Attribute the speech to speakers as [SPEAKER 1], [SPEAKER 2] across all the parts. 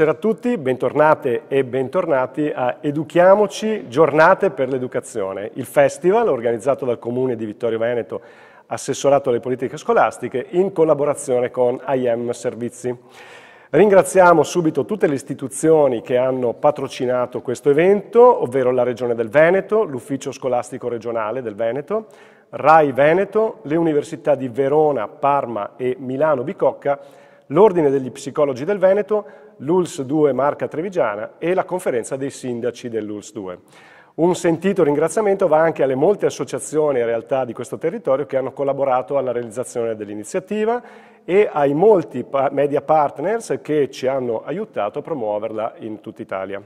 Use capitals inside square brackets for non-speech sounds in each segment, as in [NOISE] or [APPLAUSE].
[SPEAKER 1] Buonasera a tutti, bentornate e bentornati a Educhiamoci, giornate per l'educazione, il festival organizzato dal Comune di Vittorio Veneto, assessorato alle politiche scolastiche, in collaborazione con IM Servizi. Ringraziamo subito tutte le istituzioni che hanno patrocinato questo evento, ovvero la Regione del Veneto, l'Ufficio Scolastico Regionale del Veneto, RAI Veneto, le Università di Verona, Parma e Milano Bicocca, l'Ordine degli Psicologi del Veneto, l'ULS 2 Marca Trevigiana e la conferenza dei sindaci dell'ULS 2. Un sentito ringraziamento va anche alle molte associazioni e realtà di questo territorio che hanno collaborato alla realizzazione dell'iniziativa e ai molti media partners che ci hanno aiutato a promuoverla in tutta Italia.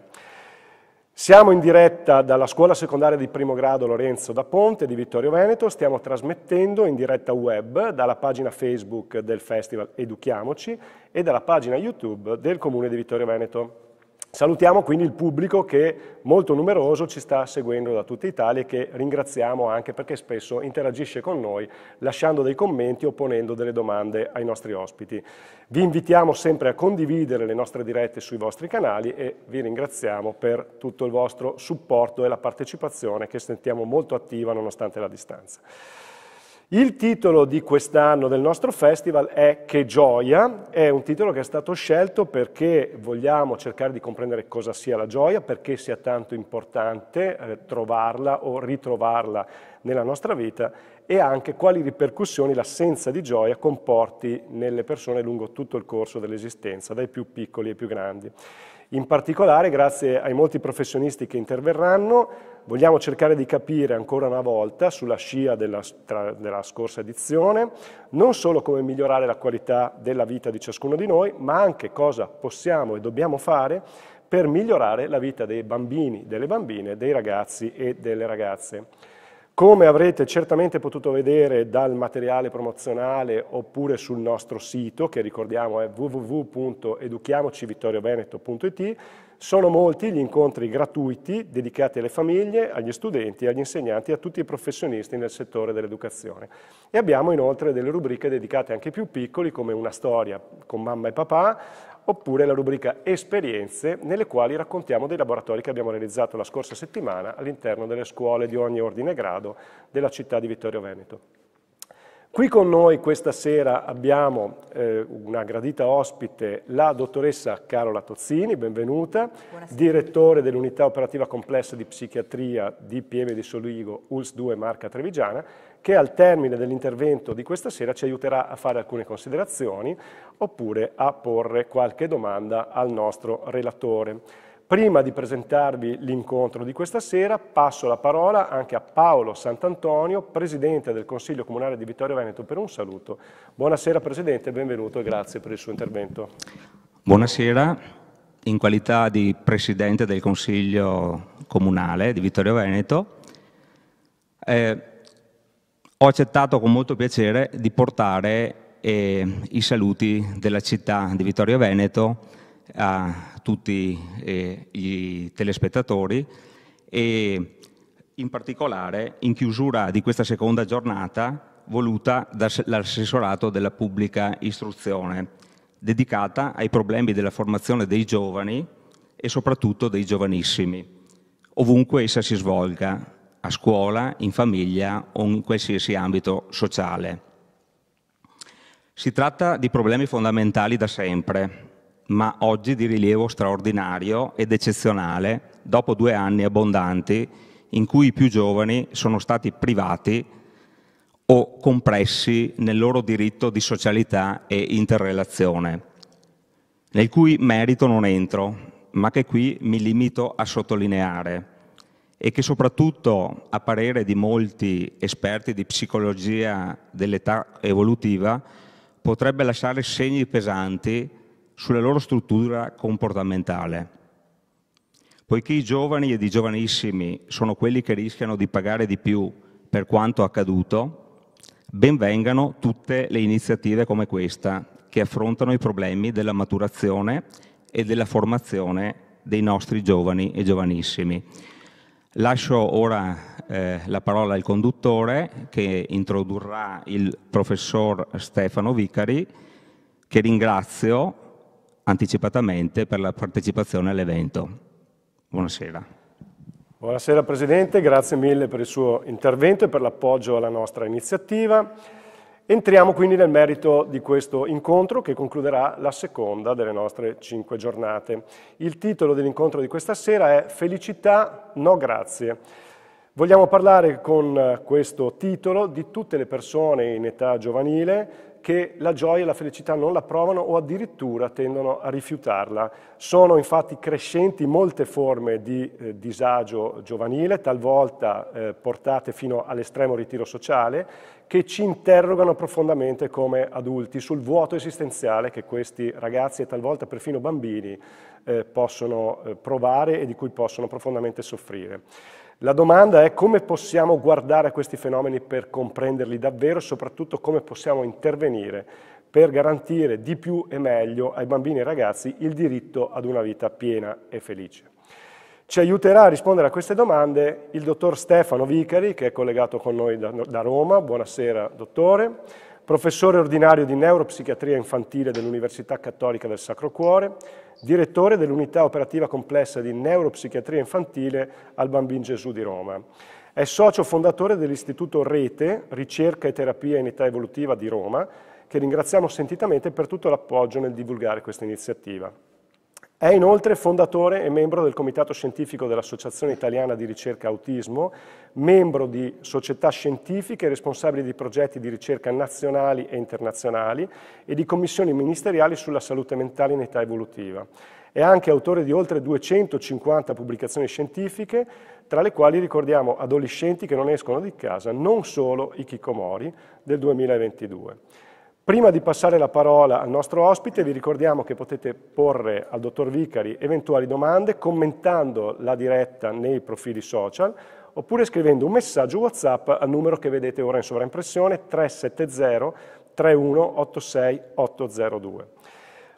[SPEAKER 1] Siamo in diretta dalla scuola secondaria di primo grado Lorenzo da Ponte di Vittorio Veneto, stiamo trasmettendo in diretta web dalla pagina Facebook del Festival Educhiamoci e dalla pagina YouTube del Comune di Vittorio Veneto. Salutiamo quindi il pubblico che molto numeroso ci sta seguendo da tutta Italia e che ringraziamo anche perché spesso interagisce con noi lasciando dei commenti o ponendo delle domande ai nostri ospiti. Vi invitiamo sempre a condividere le nostre dirette sui vostri canali e vi ringraziamo per tutto il vostro supporto e la partecipazione che sentiamo molto attiva nonostante la distanza. Il titolo di quest'anno del nostro festival è Che gioia, è un titolo che è stato scelto perché vogliamo cercare di comprendere cosa sia la gioia, perché sia tanto importante eh, trovarla o ritrovarla nella nostra vita e anche quali ripercussioni l'assenza di gioia comporti nelle persone lungo tutto il corso dell'esistenza, dai più piccoli ai più grandi. In particolare, grazie ai molti professionisti che interverranno, Vogliamo cercare di capire ancora una volta, sulla scia della, tra, della scorsa edizione, non solo come migliorare la qualità della vita di ciascuno di noi, ma anche cosa possiamo e dobbiamo fare per migliorare la vita dei bambini, delle bambine, dei ragazzi e delle ragazze. Come avrete certamente potuto vedere dal materiale promozionale oppure sul nostro sito, che ricordiamo è www.educhiamocivittorioveneto.it, sono molti gli incontri gratuiti dedicati alle famiglie, agli studenti, agli insegnanti e a tutti i professionisti nel settore dell'educazione. E abbiamo inoltre delle rubriche dedicate anche ai più piccoli come una storia con mamma e papà oppure la rubrica esperienze nelle quali raccontiamo dei laboratori che abbiamo realizzato la scorsa settimana all'interno delle scuole di ogni ordine e grado della città di Vittorio Veneto. Qui con noi questa sera abbiamo eh, una gradita ospite, la dottoressa Carola Tozzini, benvenuta, Buonasera. direttore dell'unità operativa complessa di psichiatria di Pieve di Soligo, ULS 2 Marca Trevigiana, che al termine dell'intervento di questa sera ci aiuterà a fare alcune considerazioni oppure a porre qualche domanda al nostro relatore. Prima di presentarvi l'incontro di questa sera passo la parola anche a Paolo Sant'Antonio, Presidente del Consiglio Comunale di Vittorio Veneto, per un saluto. Buonasera Presidente, benvenuto e grazie per il suo intervento.
[SPEAKER 2] Buonasera, in qualità di Presidente del Consiglio Comunale di Vittorio Veneto eh, ho accettato con molto piacere di portare eh, i saluti della città di Vittorio Veneto a tutti eh, i telespettatori e in particolare in chiusura di questa seconda giornata voluta dall'assessorato della pubblica istruzione, dedicata ai problemi della formazione dei giovani e soprattutto dei giovanissimi, ovunque essa si svolga, a scuola, in famiglia o in qualsiasi ambito sociale. Si tratta di problemi fondamentali da sempre, ma oggi di rilievo straordinario ed eccezionale, dopo due anni abbondanti in cui i più giovani sono stati privati o compressi nel loro diritto di socialità e interrelazione, nel cui merito non entro, ma che qui mi limito a sottolineare e che soprattutto, a parere di molti esperti di psicologia dell'età evolutiva, potrebbe lasciare segni pesanti sulla loro struttura comportamentale. Poiché i giovani ed i giovanissimi sono quelli che rischiano di pagare di più per quanto accaduto, ben vengano tutte le iniziative come questa che affrontano i problemi della maturazione e della formazione dei nostri giovani e giovanissimi. Lascio ora eh, la parola al conduttore che introdurrà il professor Stefano Vicari, che ringrazio anticipatamente per la partecipazione all'evento. Buonasera.
[SPEAKER 1] Buonasera Presidente, grazie mille per il suo intervento e per l'appoggio alla nostra iniziativa. Entriamo quindi nel merito di questo incontro che concluderà la seconda delle nostre cinque giornate. Il titolo dell'incontro di questa sera è Felicità, no grazie. Vogliamo parlare con questo titolo di tutte le persone in età giovanile che la gioia e la felicità non la provano o addirittura tendono a rifiutarla. Sono infatti crescenti molte forme di eh, disagio giovanile, talvolta eh, portate fino all'estremo ritiro sociale, che ci interrogano profondamente come adulti sul vuoto esistenziale che questi ragazzi e talvolta perfino bambini eh, possono eh, provare e di cui possono profondamente soffrire. La domanda è come possiamo guardare questi fenomeni per comprenderli davvero e soprattutto come possiamo intervenire per garantire di più e meglio ai bambini e ragazzi il diritto ad una vita piena e felice. Ci aiuterà a rispondere a queste domande il dottor Stefano Vicari, che è collegato con noi da, da Roma. Buonasera, dottore. Professore ordinario di neuropsichiatria infantile dell'Università Cattolica del Sacro Cuore, direttore dell'unità operativa complessa di neuropsichiatria infantile al Bambin Gesù di Roma. È socio fondatore dell'Istituto Rete, Ricerca e Terapia in Età Evolutiva di Roma, che ringraziamo sentitamente per tutto l'appoggio nel divulgare questa iniziativa. È inoltre fondatore e membro del comitato scientifico dell'Associazione Italiana di Ricerca Autismo, membro di società scientifiche responsabili di progetti di ricerca nazionali e internazionali e di commissioni ministeriali sulla salute mentale in età evolutiva. È anche autore di oltre 250 pubblicazioni scientifiche, tra le quali ricordiamo Adolescenti che non escono di casa, non solo i Kikomori del 2022. Prima di passare la parola al nostro ospite vi ricordiamo che potete porre al dottor Vicari eventuali domande commentando la diretta nei profili social oppure scrivendo un messaggio WhatsApp al numero che vedete ora in sovraimpressione 370 3186 802.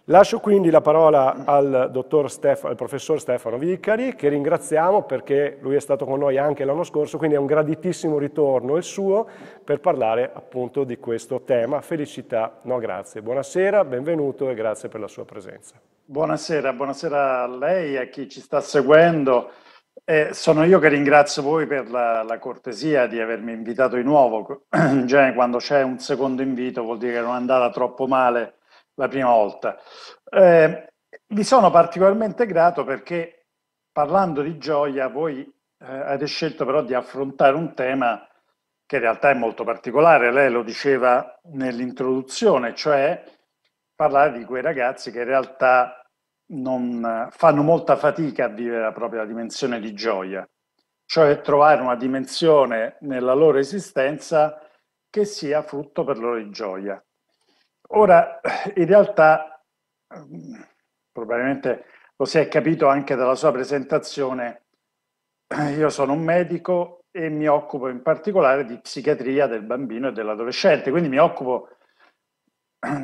[SPEAKER 1] Lascio quindi la parola al, Stefano, al, professor Stefano Vicari, che ringraziamo perché lui è stato con noi anche l'anno scorso, quindi è un graditissimo ritorno il suo per parlare appunto di questo tema, felicità, no grazie. Buonasera,
[SPEAKER 3] benvenuto e grazie per la sua presenza. Buonasera, buonasera a lei e a chi ci sta seguendo. Eh, sono io che ringrazio voi per la, la, cortesia di avermi invitato di nuovo. In [CLEARS THROAT] genere quando c'è un secondo invito vuol dire che non è andata troppo male la prima volta. Eh, vi sono particolarmente grato perché parlando di gioia voi eh, avete scelto però di affrontare un tema che in realtà è molto particolare, lei lo diceva nell'introduzione, cioè parlare di quei ragazzi che in realtà non, fanno molta fatica a vivere la propria dimensione di gioia, cioè trovare una dimensione nella loro esistenza che sia frutto per loro di gioia. Ora, in realtà, probabilmente lo si è capito anche dalla sua presentazione, io sono un medico e mi occupo in particolare di psichiatria del bambino e dell'adolescente, quindi mi occupo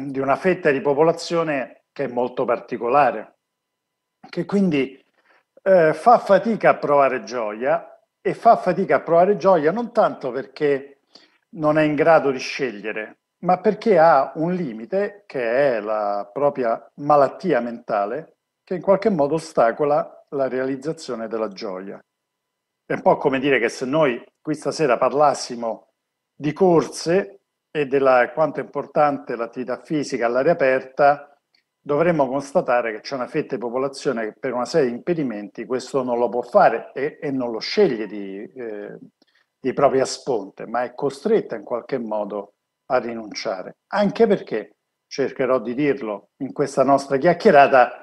[SPEAKER 3] di una fetta di popolazione che è molto particolare, che quindi eh, fa fatica a provare gioia e fa fatica a provare gioia non tanto perché non è in grado di scegliere, ma perché ha un limite che è la propria malattia mentale che in qualche modo ostacola la realizzazione della gioia. È un po' come dire che se noi qui stasera parlassimo di corse e della quanto è importante l'attività fisica all'aria aperta, dovremmo constatare che c'è una fetta di popolazione che per una serie di impedimenti questo non lo può fare e, e non lo sceglie di, eh, di propria sponte, ma è costretta in qualche modo a a rinunciare, anche perché, cercherò di dirlo in questa nostra chiacchierata,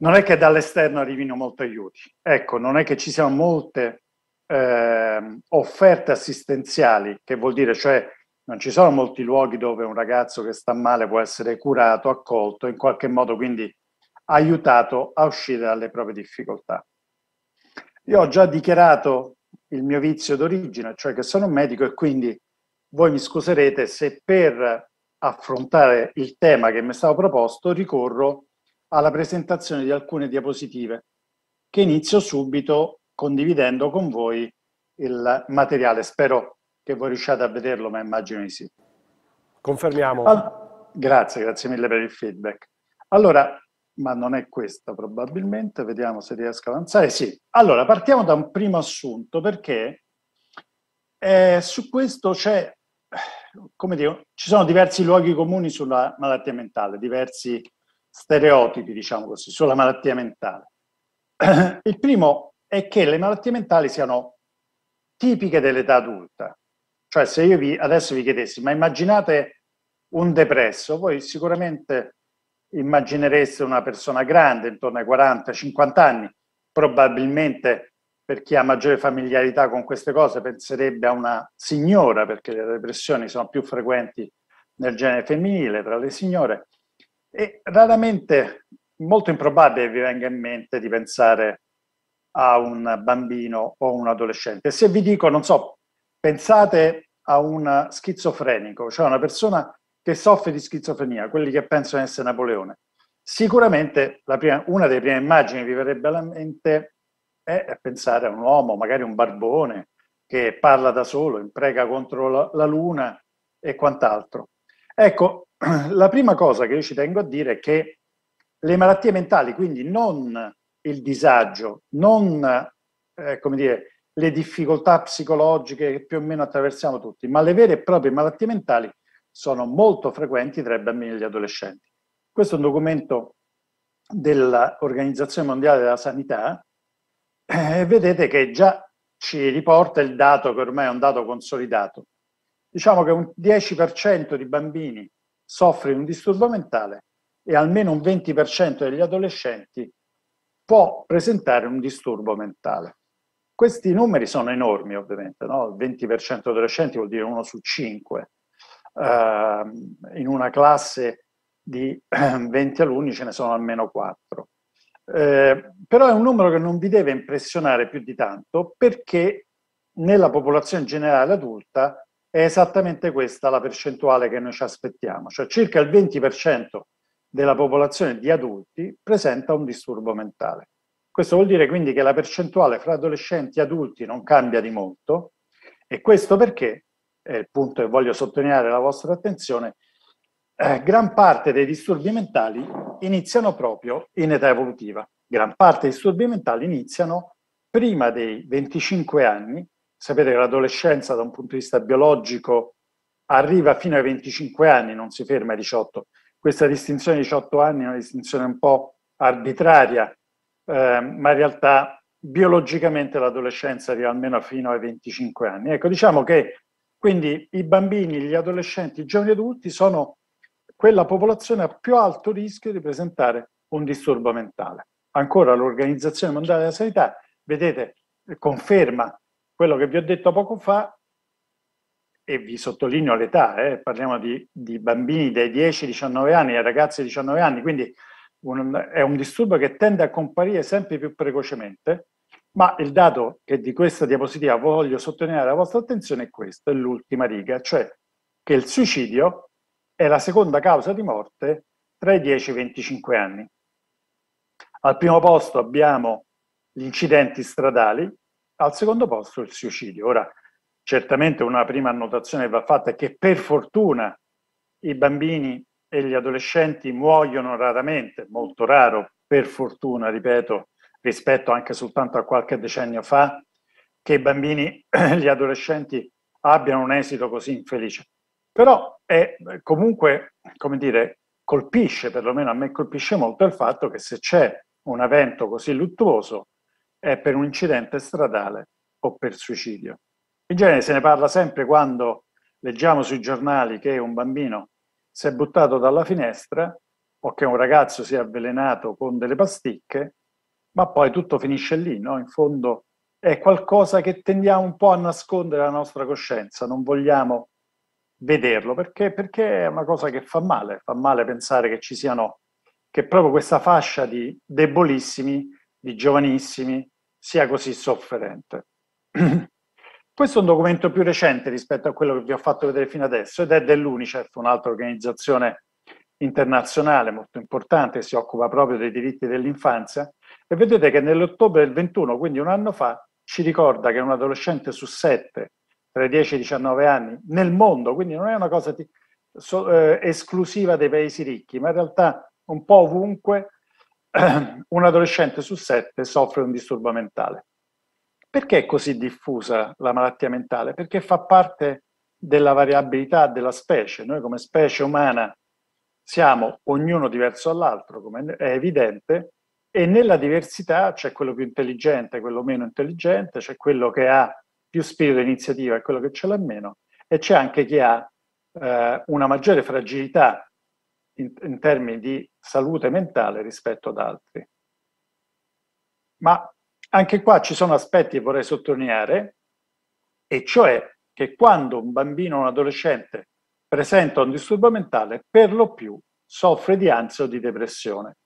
[SPEAKER 3] non è che dall'esterno arrivino molti aiuti, ecco, non è che ci siano molte eh, offerte assistenziali, che vuol dire cioè non ci sono molti luoghi dove un ragazzo che sta male può essere curato, accolto, in qualche modo quindi aiutato a uscire dalle proprie difficoltà. Io ho già dichiarato il mio vizio d'origine, cioè che sono un medico e quindi voi mi scuserete se per affrontare il tema che mi è stato proposto ricorro alla presentazione di alcune diapositive che inizio subito condividendo con voi il materiale. Spero che voi riusciate a vederlo, ma immagino di sì. Confermiamo. Ah, grazie, grazie mille per il feedback. Allora, ma non è questa probabilmente, vediamo se riesco a avanzare. Sì, allora partiamo da un primo assunto perché eh, su questo c'è come dire, ci sono diversi luoghi comuni sulla malattia mentale, diversi stereotipi, diciamo così, sulla malattia mentale. [CLEARS THROAT] Il primo è che le malattie mentali siano tipiche dell'età adulta. Cioè, se io vi, adesso vi chiedessi, ma immaginate un depresso, voi sicuramente immaginereste una persona grande, intorno ai 40-50 anni, probabilmente per chi ha maggiore familiarità con queste cose penserebbe a una signora, perché le depressioni sono più frequenti nel genere femminile tra le signore, e raramente, molto improbabile vi venga in mente di pensare a un bambino o un adolescente. Se vi dico, non so, pensate a un schizofrenico, cioè una persona che soffre di schizofrenia, quelli che pensano essere Napoleone, sicuramente prima, una delle prime immagini che vi verrebbe alla mente è pensare a un uomo, magari un barbone, che parla da solo, imprega contro la, la luna e quant'altro. Ecco, [CLEARS THROAT] la prima cosa che io ci tengo a dire è che le malattie mentali, quindi non il disagio, non eh, come dire, le difficoltà psicologiche che più o meno attraversiamo tutti, ma le vere e proprie malattie mentali sono molto frequenti tra i bambini e gli adolescenti. Questo è un documento dell'Organizzazione Mondiale della Sanità eh, vedete che già ci riporta il dato che ormai è un dato consolidato. Diciamo che un 10% di bambini soffre di un disturbo mentale e almeno un 20% degli adolescenti può presentare un disturbo mentale. Questi numeri sono enormi ovviamente, no? il 20% adolescenti vuol dire uno su 5. Uh, ehm, in una classe di 20 [CLEARS THROAT] alunni ce ne sono almeno 4. Eh, però è un numero che non vi deve impressionare più di tanto perché nella popolazione generale adulta è esattamente questa la percentuale che noi ci aspettiamo, cioè circa il 20% della popolazione di adulti presenta un disturbo mentale. Questo vuol dire quindi che la percentuale fra adolescenti e adulti non cambia di molto e questo perché, è il punto che voglio sottolineare la vostra attenzione, eh, gran parte dei disturbi mentali iniziano proprio in età evolutiva. Gran parte dei disturbi mentali iniziano prima dei 25 anni. Sapete che l'adolescenza da un punto di vista biologico arriva fino ai 25 anni, non si ferma ai 18. Questa distinzione di 18 anni è una distinzione un po' arbitraria, eh, ma in realtà biologicamente l'adolescenza arriva almeno fino ai 25 anni. Ecco, diciamo che quindi i bambini, gli adolescenti, i giovani adulti sono quella popolazione a più alto rischio di presentare un disturbo mentale. Ancora l'Organizzazione Mondiale della Sanità, vedete, conferma quello che vi ho detto poco fa e vi sottolineo l'età, eh, parliamo di, di, bambini dai 10-19 ai anni ai ragazzi ai 19 anni, quindi un, è un disturbo che tende a comparire sempre più precocemente, ma il dato che di questa diapositiva voglio sottolineare alla vostra attenzione è questo, è l'ultima riga, cioè che il suicidio è la seconda causa di morte tra i 10 e i 25 anni. Al primo posto abbiamo gli incidenti stradali, al secondo posto il suicidio. Ora, certamente una prima annotazione va fatta è che per fortuna i bambini e gli adolescenti muoiono raramente, molto raro per fortuna, ripeto, rispetto anche soltanto a qualche decennio fa, che i bambini e [CLEARS THROAT] gli adolescenti abbiano un esito così infelice. Però è eh, comunque, come dire, colpisce, perlomeno a me colpisce molto il fatto che se c'è un evento così luttuoso è per un incidente stradale o per suicidio. In genere se ne parla sempre quando leggiamo sui giornali che un bambino si è buttato dalla finestra o che un ragazzo si è avvelenato con delle pasticche, ma poi tutto finisce lì, no? In fondo è qualcosa che tendiamo un po' a nascondere la nostra coscienza, non vogliamo vederlo perché, perché, è una cosa che fa male, fa male pensare che ci siano, che proprio questa fascia di debolissimi, di giovanissimi, sia così sofferente. [CLEARS THROAT] Questo è un documento più recente rispetto a quello che vi ho fatto vedere fino adesso ed è dell'UNICEF, un'altra organizzazione internazionale molto importante che si occupa proprio dei diritti dell'infanzia e vedete che nell'ottobre del 21, quindi un anno fa, ci ricorda che un adolescente su sette tra i 10 e i 19 anni nel mondo, quindi non è una cosa di, so, eh, esclusiva dei paesi ricchi, ma in realtà un po' ovunque eh, [CLEARS THROAT] un adolescente su sette soffre un disturbo mentale. Perché è così diffusa la malattia mentale? Perché fa parte della variabilità della specie. Noi come specie umana siamo ognuno diverso dall'altro, come è evidente, e nella diversità c'è quello più intelligente, quello meno intelligente, c'è quello che ha più spirito di iniziativa e quello che ce l'ha meno, e c'è anche chi ha eh, una maggiore fragilità in, in termini di salute mentale rispetto ad altri. Ma anche qua ci sono aspetti che vorrei sottolineare, e cioè che quando un bambino o un adolescente presenta un disturbo mentale, per lo più soffre di ansia o di depressione.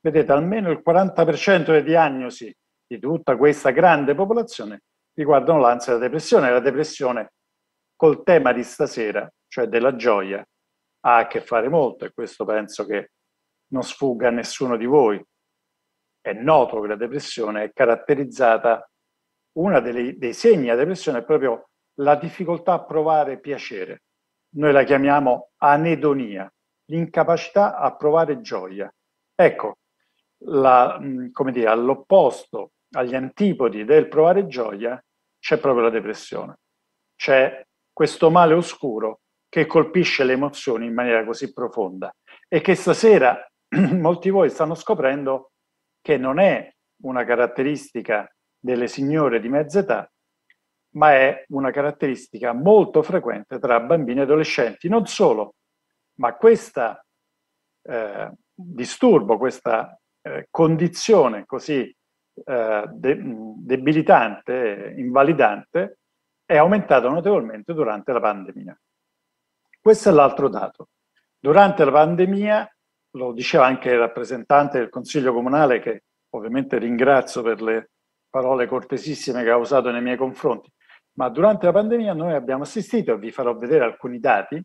[SPEAKER 3] Vedete, almeno il 40% delle diagnosi di tutta questa grande popolazione riguardano l'ansia e la depressione. La depressione col tema di stasera, cioè della gioia, ha a che fare molto e questo penso che non sfugga a nessuno di voi. È noto che la depressione è caratterizzata, uno dei segni della depressione è proprio la difficoltà a provare piacere. Noi la chiamiamo anedonia, l'incapacità a provare gioia. Ecco, la, come dire, all'opposto agli antipodi del provare gioia c'è proprio la depressione. C'è questo male oscuro che colpisce le emozioni in maniera così profonda e che stasera [CLEARS THROAT] molti di voi stanno scoprendo che non è una caratteristica delle signore di mezza età, ma è una caratteristica molto frequente tra bambini e adolescenti. Non solo, ma questo eh, disturbo, questa eh, condizione così eh, de- debilitante, invalidante, è aumentato notevolmente durante la pandemia. Questo è l'altro dato. Durante la pandemia, lo diceva anche il rappresentante del Consiglio Comunale, che ovviamente ringrazio per le parole cortesissime che ha usato nei miei confronti, ma durante la pandemia noi abbiamo assistito, e vi farò vedere alcuni dati,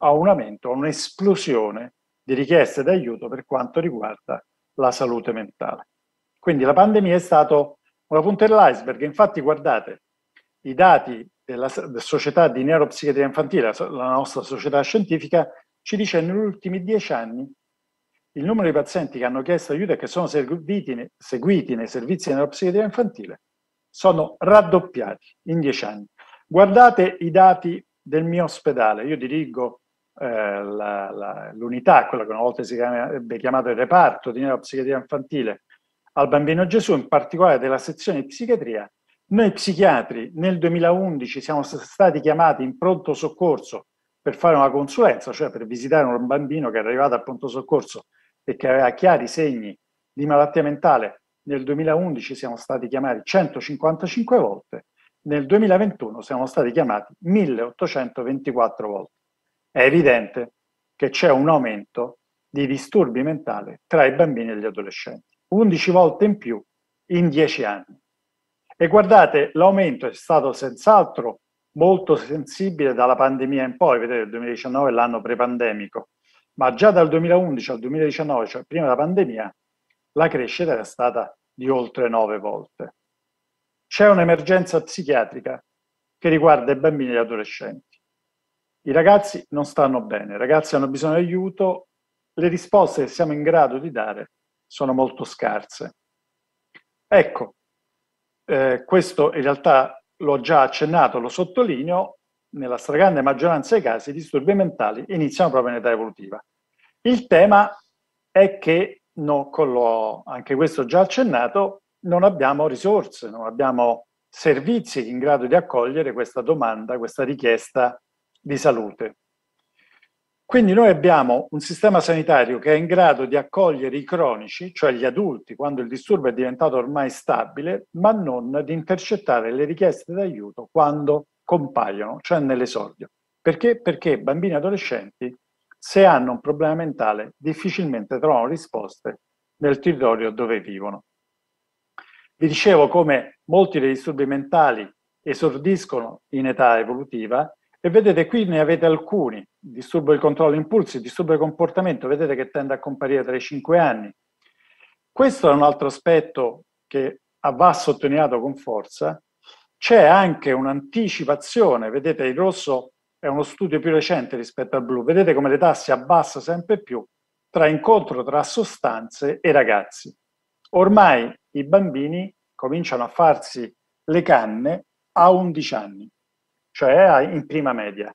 [SPEAKER 3] a un aumento, a un'esplosione di richieste d'aiuto per quanto riguarda la salute mentale. Quindi la pandemia è stata una punta dell'iceberg. Infatti, guardate, i dati della, società di neuropsichiatria infantile, la nostra società scientifica, ci dice che negli ultimi dieci anni il numero di pazienti che hanno chiesto aiuto e che sono serviti, seguiti nei servizi di neuropsichiatria infantile sono raddoppiati in dieci anni. Guardate i dati del mio ospedale, io dirigo eh, la, la, l'unità, quella che una volta si chiama, ebbe chiamato il reparto di neuropsichiatria infantile al bambino Gesù, in particolare della sezione psichiatria, noi psichiatri nel 2011 siamo stati chiamati in pronto soccorso per fare una consulenza, cioè per visitare un bambino che era arrivato al pronto soccorso e che aveva chiari segni di malattia mentale. Nel 2011 siamo stati chiamati 155 volte, nel 2021 siamo stati chiamati 1824 volte. È evidente che c'è un aumento di disturbi mentali tra i bambini e gli adolescenti. 11 volte in più in 10 anni. E guardate, l'aumento è stato senz'altro molto sensibile dalla pandemia in poi, vedete il 2019 è l'anno prepandemico, ma già dal 2011 al 2019, cioè prima della pandemia, la crescita era stata di oltre 9 volte. C'è un'emergenza psichiatrica che riguarda i bambini e gli adolescenti. I ragazzi non stanno bene, i ragazzi hanno bisogno di aiuto, le risposte che siamo in grado di dare sono molto scarse. Ecco, eh, questo in realtà l'ho già accennato, lo sottolineo, nella stragrande maggioranza dei casi i disturbi mentali iniziano proprio in età evolutiva. Il tema è che, no, l'ho anche questo già accennato, non abbiamo risorse, non abbiamo servizi in grado di accogliere questa domanda, questa richiesta di salute. Quindi noi abbiamo un sistema sanitario che è in grado di accogliere i cronici, cioè gli adulti, quando il disturbo è diventato ormai stabile, ma non di intercettare le richieste d'aiuto quando compaiono, cioè nell'esordio. Perché? Perché bambini e adolescenti, se hanno un problema mentale, difficilmente trovano risposte nel territorio dove vivono. Vi dicevo come molti dei disturbi mentali esordiscono in età evolutiva e vedete qui ne avete alcuni disturbo di controllo impulsi, disturbo di comportamento, vedete che tende a comparire tra i 5 anni. Questo è un altro aspetto che va sottolineato con forza. C'è anche un'anticipazione, vedete il rosso è uno studio più recente rispetto al blu, vedete come l'età si abbassa sempre più tra incontro tra sostanze e ragazzi. Ormai i bambini cominciano a farsi le canne a 11 anni, cioè in prima media.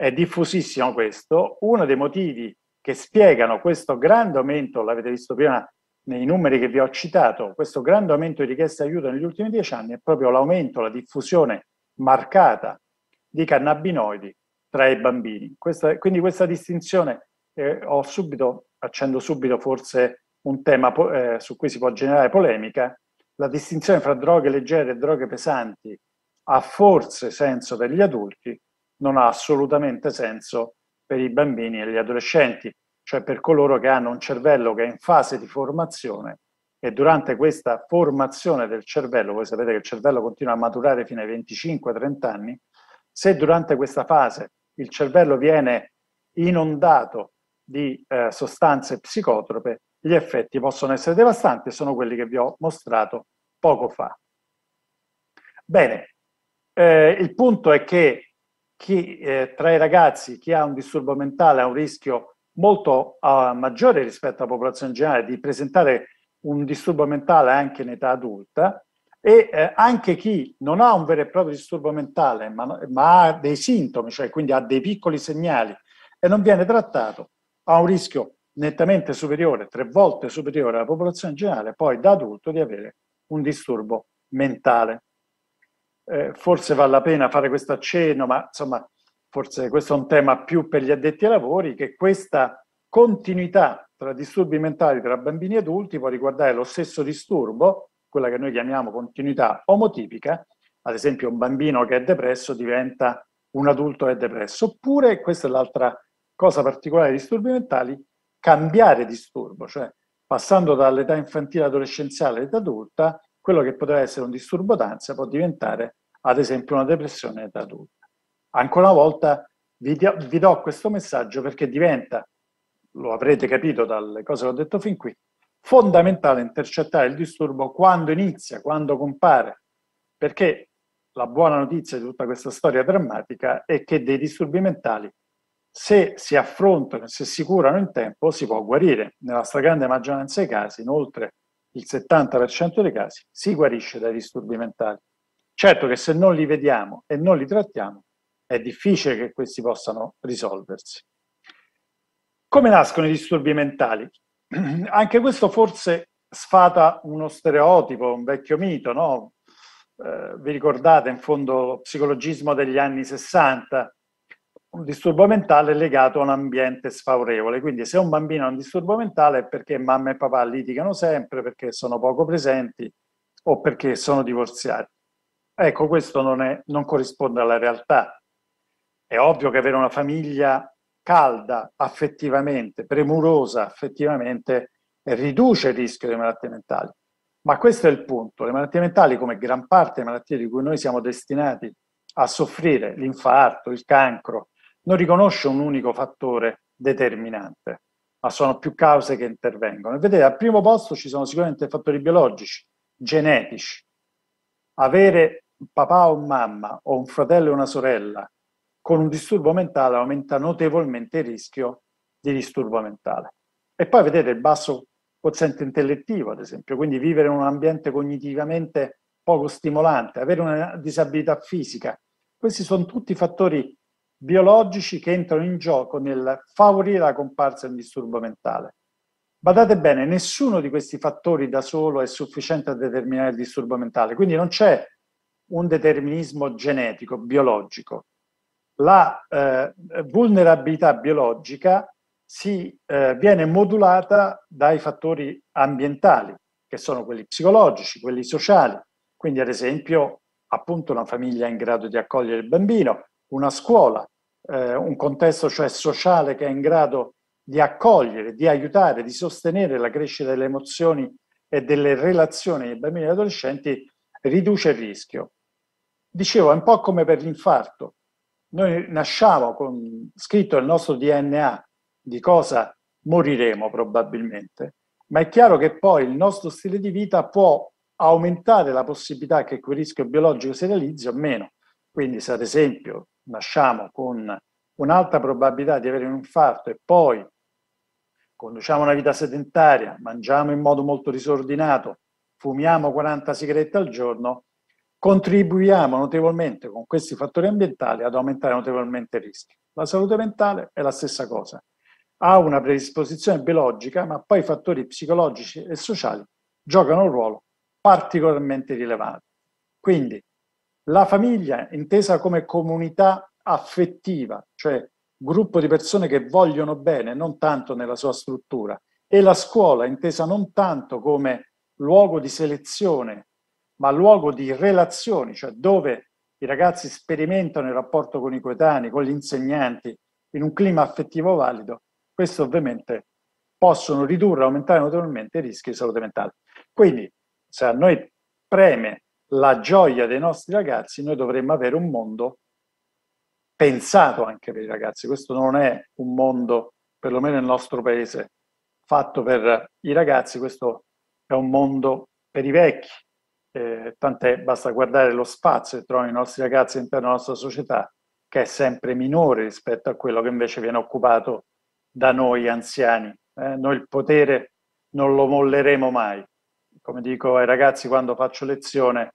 [SPEAKER 3] È diffusissimo questo. Uno dei motivi che spiegano questo grande aumento, l'avete visto prima nei numeri che vi ho citato, questo grande aumento di richieste di aiuto negli ultimi dieci anni è proprio l'aumento, la diffusione marcata di cannabinoidi tra i bambini. Questa, quindi questa distinzione eh, ho subito, accendo subito forse un tema eh, su cui si può generare polemica, la distinzione fra droghe leggere e droghe pesanti ha forse senso per gli adulti, non ha assolutamente senso per i bambini e gli adolescenti, cioè per coloro che hanno un cervello che è in fase di formazione e durante questa formazione del cervello, voi sapete che il cervello continua a maturare fino ai 25-30 anni, se durante questa fase il cervello viene inondato di eh, sostanze psicotrope, gli effetti possono essere devastanti e sono quelli che vi ho mostrato poco fa. Bene, eh, il punto è che chi, eh, tra i ragazzi chi ha un disturbo mentale ha un rischio molto uh, maggiore rispetto alla popolazione generale di presentare un disturbo mentale anche in età adulta e eh, anche chi non ha un vero e proprio disturbo mentale ma, ma, ha dei sintomi, cioè quindi ha dei piccoli segnali e non viene trattato, ha un rischio nettamente superiore, tre volte superiore alla popolazione generale, poi da adulto di avere un disturbo mentale eh, forse vale la pena fare questo accenno, ma insomma forse questo è un tema più per gli addetti ai lavori, che questa continuità tra disturbi mentali tra bambini e adulti può riguardare lo stesso disturbo, quella che noi chiamiamo continuità omotipica, ad esempio un bambino che è depresso diventa un adulto che è depresso, oppure, questa è l'altra cosa particolare dei disturbi mentali, cambiare disturbo, cioè passando dall'età infantile adolescenziale all'età adulta, quello che poteva essere un disturbo d'ansia può diventare ad esempio una depressione da adulta. Ancora una volta vi, do, vi do questo messaggio perché diventa, lo avrete capito dalle cose che ho detto fin qui, fondamentale intercettare il disturbo quando inizia, quando compare, perché la buona notizia di tutta questa storia drammatica è che dei disturbi mentali, se si affrontano e se si curano in tempo, si può guarire. Nella stragrande maggioranza dei casi, inoltre, il 70% dei casi si guarisce dai disturbi mentali. Certo che se non li vediamo e non li trattiamo, è difficile che questi possano risolversi. Come nascono i disturbi mentali? [CLEARS THROAT] Anche questo forse sfata uno stereotipo, un vecchio mito, no? Eh, vi ricordate in fondo lo psicologismo degli anni 60, un disturbo mentale legato a un ambiente sfavorevole. Quindi se un bambino ha un disturbo mentale è perché mamma e papà litigano sempre, perché sono poco presenti o perché sono divorziati. Ecco, questo non, è, non corrisponde alla realtà. È ovvio che avere una famiglia calda affettivamente, premurosa affettivamente, riduce il rischio di malattie mentali. Ma questo è il punto. Le malattie mentali, come gran parte delle malattie di cui noi siamo destinati a soffrire, l'infarto, il cancro, non riconosce un unico fattore determinante, ma sono più cause che intervengono. E vedete, al primo posto ci sono sicuramente fattori biologici, genetici. Avere un papà o mamma o un fratello o una sorella con un disturbo mentale aumenta notevolmente il rischio di disturbo mentale. E poi vedete il basso quoziente intellettivo, ad esempio, quindi vivere in un ambiente cognitivamente poco stimolante, avere una disabilità fisica. Questi sono tutti fattori biologici che entrano in gioco nel favorire la comparsa di un disturbo mentale. Badate bene, nessuno di questi fattori da solo è sufficiente a determinare il disturbo mentale, quindi non c'è un determinismo genetico, biologico. La eh, vulnerabilità biologica si, eh, viene modulata dai fattori ambientali, che sono quelli psicologici, quelli sociali, quindi ad esempio appunto una famiglia in grado di accogliere il bambino, una scuola, eh, un contesto cioè sociale che è in grado di accogliere, di aiutare, di sostenere la crescita delle emozioni e delle relazioni dei bambini e adolescenti riduce il rischio. Dicevo, è un po' come per l'infarto. Noi nasciamo con scritto nel nostro DNA di cosa moriremo probabilmente, ma è chiaro che poi il nostro stile di vita può aumentare la possibilità che quel rischio biologico si realizzi o meno. Quindi se ad esempio nasciamo con un'alta probabilità di avere un infarto e poi conduciamo una vita sedentaria, mangiamo in modo molto disordinato, fumiamo 40 sigarette al giorno, contribuiamo notevolmente con questi fattori ambientali ad aumentare notevolmente il rischio. La salute mentale è la stessa cosa, ha una predisposizione biologica, ma poi i fattori psicologici e sociali giocano un ruolo particolarmente rilevante. Quindi la famiglia, intesa come comunità affettiva, cioè gruppo di persone che vogliono bene, non tanto nella sua struttura, e la scuola, intesa non tanto come luogo di selezione, ma luogo di relazioni, cioè dove i ragazzi sperimentano il rapporto con i coetanei, con gli insegnanti, in un clima affettivo valido, questo ovviamente possono ridurre, aumentare notevolmente i rischi di salute mentale. Quindi, se a noi preme la gioia dei nostri ragazzi, noi dovremmo avere un mondo pensato anche per i ragazzi. Questo non è un mondo, perlomeno nel nostro paese, fatto per i ragazzi, questo è un mondo per i vecchi. Eh, tant'è, basta guardare lo spazio che trovano i nostri ragazzi all'interno della nostra società, che è sempre minore rispetto a quello che invece viene occupato da noi anziani. Eh, noi il potere non lo molleremo mai. Come dico ai ragazzi quando faccio lezione,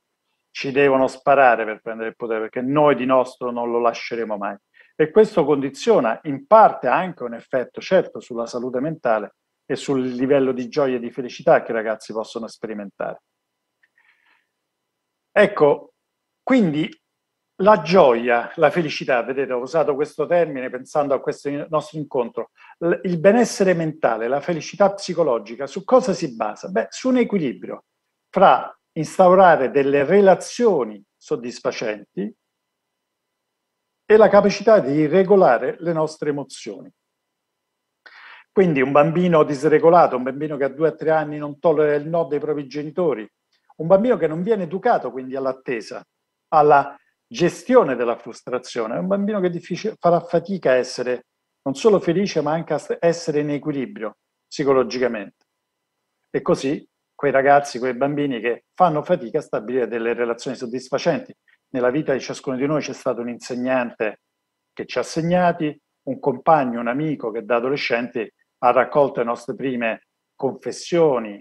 [SPEAKER 3] ci devono sparare per prendere il potere, perché noi di nostro non lo lasceremo mai. E questo condiziona in parte anche un effetto, certo, sulla salute mentale e sul livello di gioia e di felicità che i ragazzi possono sperimentare. Ecco, quindi la gioia, la felicità, vedete, ho usato questo termine pensando a questo nostro incontro, il benessere mentale, la felicità psicologica, su cosa si basa? Beh, su un equilibrio fra instaurare delle relazioni soddisfacenti e la capacità di regolare le nostre emozioni. Quindi un bambino disregolato, un bambino che a due o tre anni non tollera il no dei propri genitori, un bambino che non viene educato quindi all'attesa, alla gestione della frustrazione, un bambino che farà fatica a essere non solo felice ma anche a essere in equilibrio psicologicamente. E così quei ragazzi, quei bambini che fanno fatica a stabilire delle relazioni soddisfacenti. Nella vita di ciascuno di noi c'è stato un insegnante che ci ha segnati, un compagno, un amico che da adolescenti ha raccolto le nostre prime confessioni,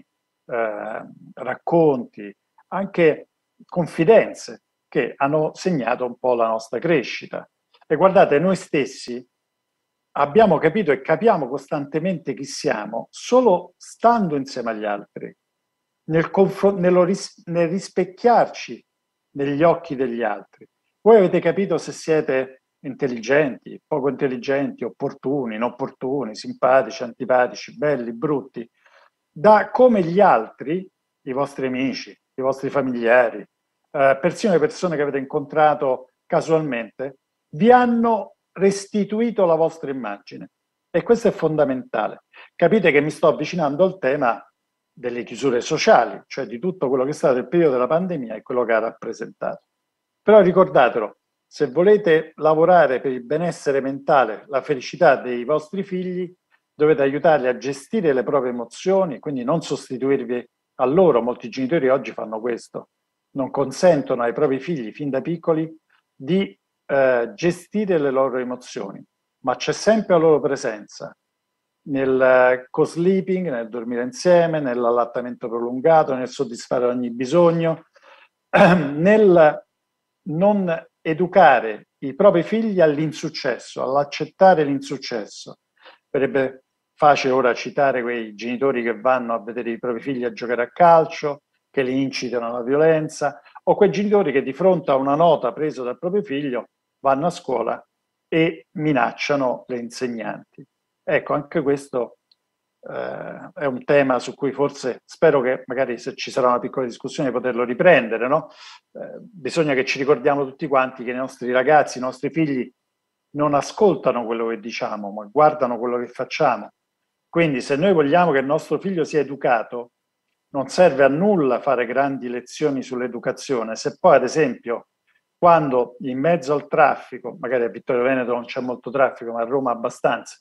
[SPEAKER 3] eh, racconti, anche confidenze che hanno segnato un po' la nostra crescita. E guardate, noi stessi abbiamo capito e capiamo costantemente chi siamo solo stando insieme agli altri nel, confron- ris- nel rispecchiarci negli occhi degli altri. Voi avete capito se siete intelligenti, poco intelligenti, opportuni, inopportuni, simpatici, antipatici, belli, brutti, da come gli altri, i vostri amici, i vostri familiari, eh, persino le persone che avete incontrato casualmente, vi hanno restituito la vostra immagine. E questo è fondamentale. Capite che mi sto avvicinando al tema delle chiusure sociali, cioè di tutto quello che è stato il periodo della pandemia e quello che ha rappresentato. Però ricordatelo, se volete lavorare per il benessere mentale, la felicità dei vostri figli, dovete aiutarli a gestire le proprie emozioni, quindi non sostituirvi a loro. Molti genitori oggi fanno questo, non consentono ai propri figli fin da piccoli di eh, gestire le loro emozioni, ma c'è sempre la loro presenza, nel eh, co-sleeping, nel dormire insieme, nell'allattamento prolungato, nel soddisfare ogni bisogno, [CLEARS THROAT] nel non educare i propri figli all'insuccesso, all'accettare l'insuccesso. Sarebbe facile ora citare quei genitori che vanno a vedere i propri figli a giocare a calcio, che li incitano alla violenza, o quei genitori che di fronte a una nota presa dal proprio figlio vanno a scuola e minacciano le insegnanti. Ecco, anche questo eh, è un tema su cui forse spero che magari se ci sarà una piccola discussione poterlo riprendere, no? Eh, bisogna che ci ricordiamo tutti quanti che i nostri ragazzi, i nostri figli non ascoltano quello che diciamo, ma guardano quello che facciamo. Quindi se noi vogliamo che il nostro figlio sia educato, non serve a nulla fare grandi lezioni sull'educazione. Se poi, ad esempio, quando in mezzo al traffico, magari a Vittorio Veneto non c'è molto traffico, ma a Roma abbastanza,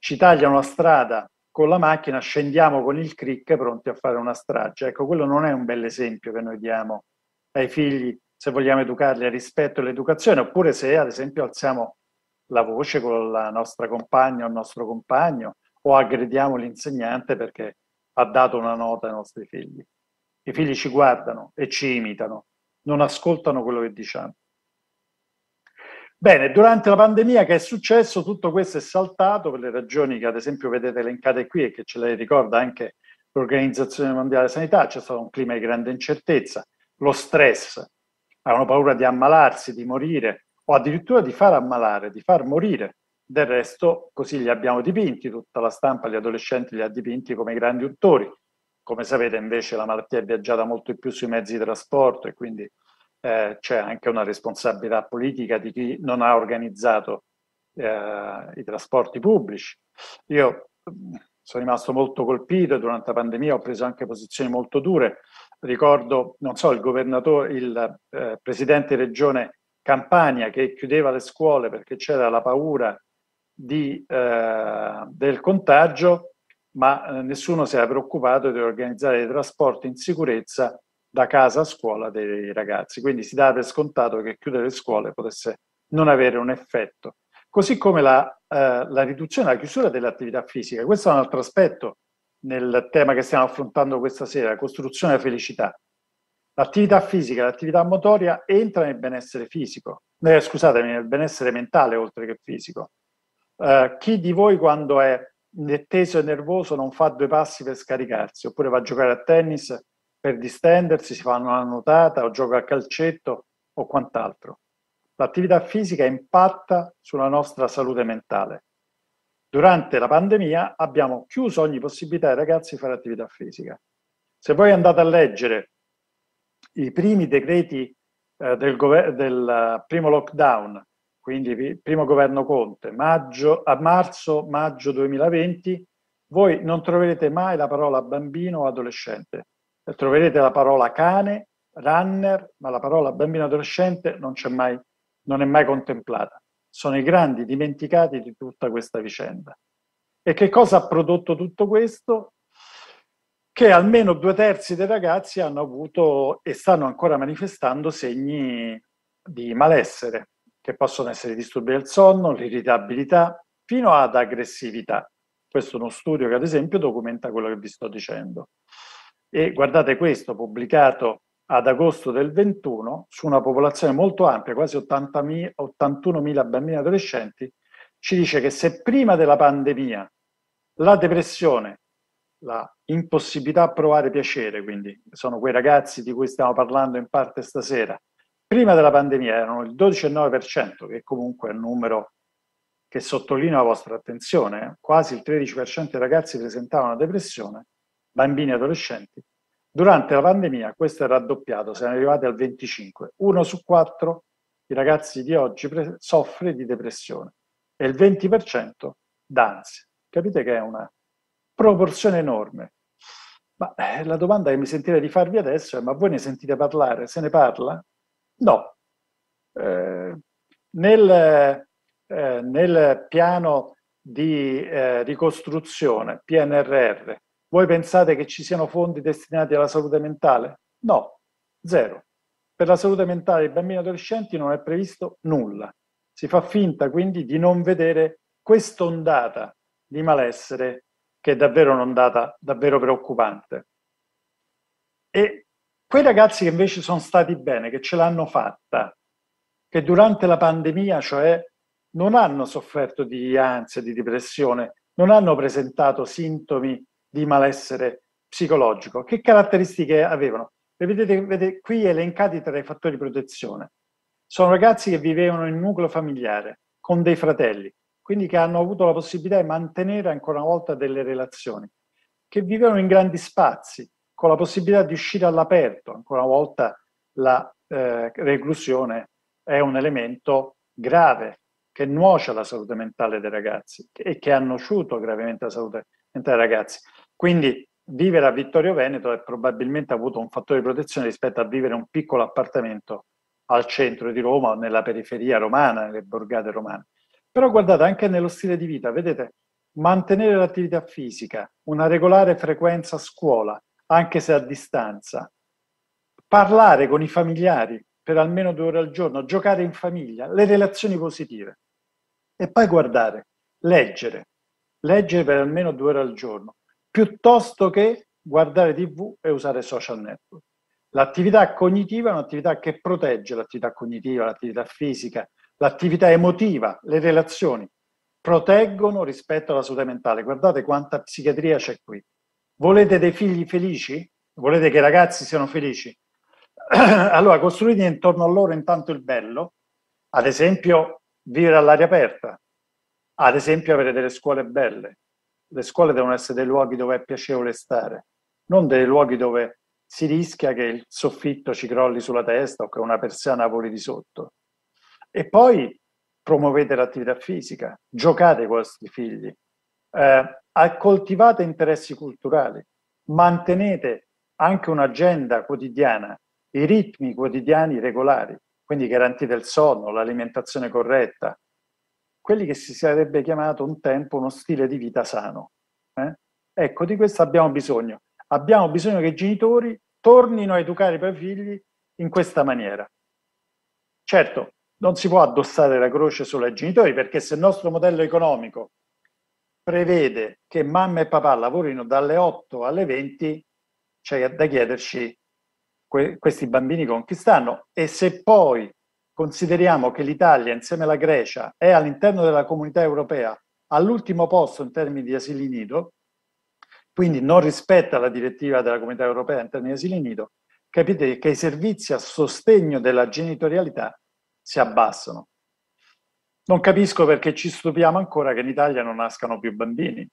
[SPEAKER 3] ci tagliano la strada con la macchina, scendiamo con il crick pronti a fare una strage. Ecco, quello non è un bel esempio che noi diamo ai figli se vogliamo educarli al rispetto e all'educazione, oppure se ad esempio alziamo la voce con la nostra compagna o il nostro compagno o aggrediamo l'insegnante perché ha dato una nota ai nostri figli. I figli ci guardano e ci imitano, non ascoltano quello che diciamo. Bene, durante la pandemia che è successo? Tutto questo è saltato per le ragioni che ad esempio vedete elencate qui e che ce le ricorda anche l'Organizzazione Mondiale della Sanità, c'è stato un clima di grande incertezza, lo stress, avevano paura di ammalarsi, di morire o addirittura di far ammalare, di far morire. Del resto così li abbiamo dipinti, tutta la stampa, gli adolescenti li ha dipinti come grandi uttori. Come sapete invece la malattia è viaggiata molto di più sui mezzi di trasporto e quindi eh, c'è anche una responsabilità politica di chi non ha organizzato eh, i trasporti pubblici. Io mm, sono rimasto molto colpito durante la pandemia, ho preso anche posizioni molto dure. Ricordo, non so, il governatore, il eh, presidente regione Campania che chiudeva le scuole perché c'era la paura di, eh, del contagio, ma eh, nessuno si era preoccupato di organizzare i trasporti in sicurezza da casa a scuola dei ragazzi. Quindi si dà per scontato che chiudere le scuole potesse non avere un effetto. Così come la, eh, la riduzione, la chiusura dell'attività fisica. Questo è un altro aspetto nel tema che stiamo affrontando questa sera, la costruzione della felicità. L'attività fisica, l'attività motoria entra nel benessere fisico, eh, scusatemi, nel benessere mentale oltre che fisico. Eh, chi di voi quando è teso e nervoso non fa due passi per scaricarsi, oppure va a giocare a tennis per distendersi, si fanno una nuotata o gioca a calcetto o quant'altro. L'attività fisica impatta sulla nostra salute mentale. Durante la pandemia abbiamo chiuso ogni possibilità ai ragazzi di fare attività fisica. Se voi andate a leggere i primi decreti eh, del, gover- del primo lockdown, quindi il primo governo Conte, maggio, a marzo, maggio 2020, voi non troverete mai la parola bambino o adolescente troverete la parola cane, runner, ma la parola bambino adolescente non, mai, non è mai contemplata. Sono i grandi dimenticati di tutta questa vicenda. E che cosa ha prodotto tutto questo? Che almeno due terzi dei ragazzi hanno avuto e stanno ancora manifestando segni di malessere, che possono essere disturbi del sonno, l'irritabilità, fino ad aggressività. Questo è uno studio che ad esempio documenta quello che vi sto dicendo e guardate questo, pubblicato ad agosto del 21 su una popolazione molto ampia, quasi 81.000 bambini e adolescenti, ci dice che se prima della pandemia la depressione, la impossibilità a provare piacere, quindi sono quei ragazzi di cui stiamo parlando in parte stasera, prima della pandemia erano il 12,9%, che comunque è un numero che sottolinea la vostra attenzione, eh. quasi il 13% dei ragazzi presentavano depressione, bambini e adolescenti. Durante la pandemia questo è raddoppiato, siamo arrivati al 25. Uno su quattro i ragazzi di oggi pre- soffre di depressione e il 20% d'ansia. Capite che è una proporzione enorme. Ma eh, la domanda che mi sentite di farvi adesso è: ma voi ne sentite parlare? Se ne parla? No. Eh, nel, eh, nel, piano di eh, ricostruzione PNRR voi pensate che ci siano fondi destinati alla salute mentale? No, zero. Per la salute mentale dei bambini e adolescenti non è previsto nulla. Si fa finta quindi di non vedere quest'ondata di malessere che è davvero un'ondata davvero preoccupante. E quei ragazzi che invece sono stati bene, che ce l'hanno fatta, che durante la pandemia, cioè, non hanno sofferto di ansia, di depressione, non hanno presentato sintomi di malessere psicologico. Che caratteristiche avevano? Le vedete, vedete qui elencati tra i fattori di protezione. Sono ragazzi che vivevano in nucleo familiare, con dei fratelli, quindi che hanno avuto la possibilità di mantenere ancora una volta delle relazioni, che vivevano in grandi spazi, con la possibilità di uscire all'aperto. Ancora una volta la eh, reclusione è un elemento grave che nuoce alla salute mentale dei ragazzi e che ha nociuto gravemente la salute mentale dei ragazzi. Quindi vivere a Vittorio Veneto è probabilmente avuto un fattore di protezione rispetto a vivere un piccolo appartamento al centro di Roma o nella periferia romana, nelle borgate romane. Però guardate anche nello stile di vita, vedete, mantenere l'attività fisica, una regolare frequenza a scuola, anche se a distanza, parlare con i familiari per almeno due ore al giorno, giocare in famiglia, le relazioni positive. E poi guardare, leggere, leggere per almeno due ore al giorno piuttosto che guardare tv e usare social network. L'attività cognitiva è un'attività che protegge l'attività cognitiva, l'attività fisica, l'attività emotiva, le relazioni, proteggono rispetto alla salute mentale. Guardate quanta psichiatria c'è qui. Volete dei figli felici? Volete che i ragazzi siano felici? [CLEARS THROAT] allora costruite intorno a loro intanto il bello, ad esempio vivere all'aria aperta, ad esempio avere delle scuole belle, le scuole devono essere dei luoghi dove è piacevole stare, non dei luoghi dove si rischia che il soffitto ci crolli sulla testa o che una persiana voli di sotto. E poi promuovete l'attività fisica, giocate con i vostri figli, eh, coltivate interessi culturali, mantenete anche un'agenda quotidiana, i ritmi quotidiani regolari, quindi garantite il sonno, l'alimentazione corretta, quelli che si sarebbe chiamato un tempo uno stile di vita sano. Eh? Ecco, di questo abbiamo bisogno. Abbiamo bisogno che i genitori tornino a educare i propri figli in questa maniera. Certo, non si può addossare la croce solo ai genitori, perché se il nostro modello economico prevede che mamma e papà lavorino dalle 8 alle 20, c'è da chiederci que- questi bambini con chi stanno e se poi Consideriamo che l'Italia, insieme alla Grecia, è all'interno della comunità europea all'ultimo posto in termini di asili nido, quindi non rispetta la direttiva della comunità europea in termini di asili nido, capite che i servizi a sostegno della genitorialità si abbassano. Non capisco perché ci stupiamo ancora che in Italia non nascano più bambini.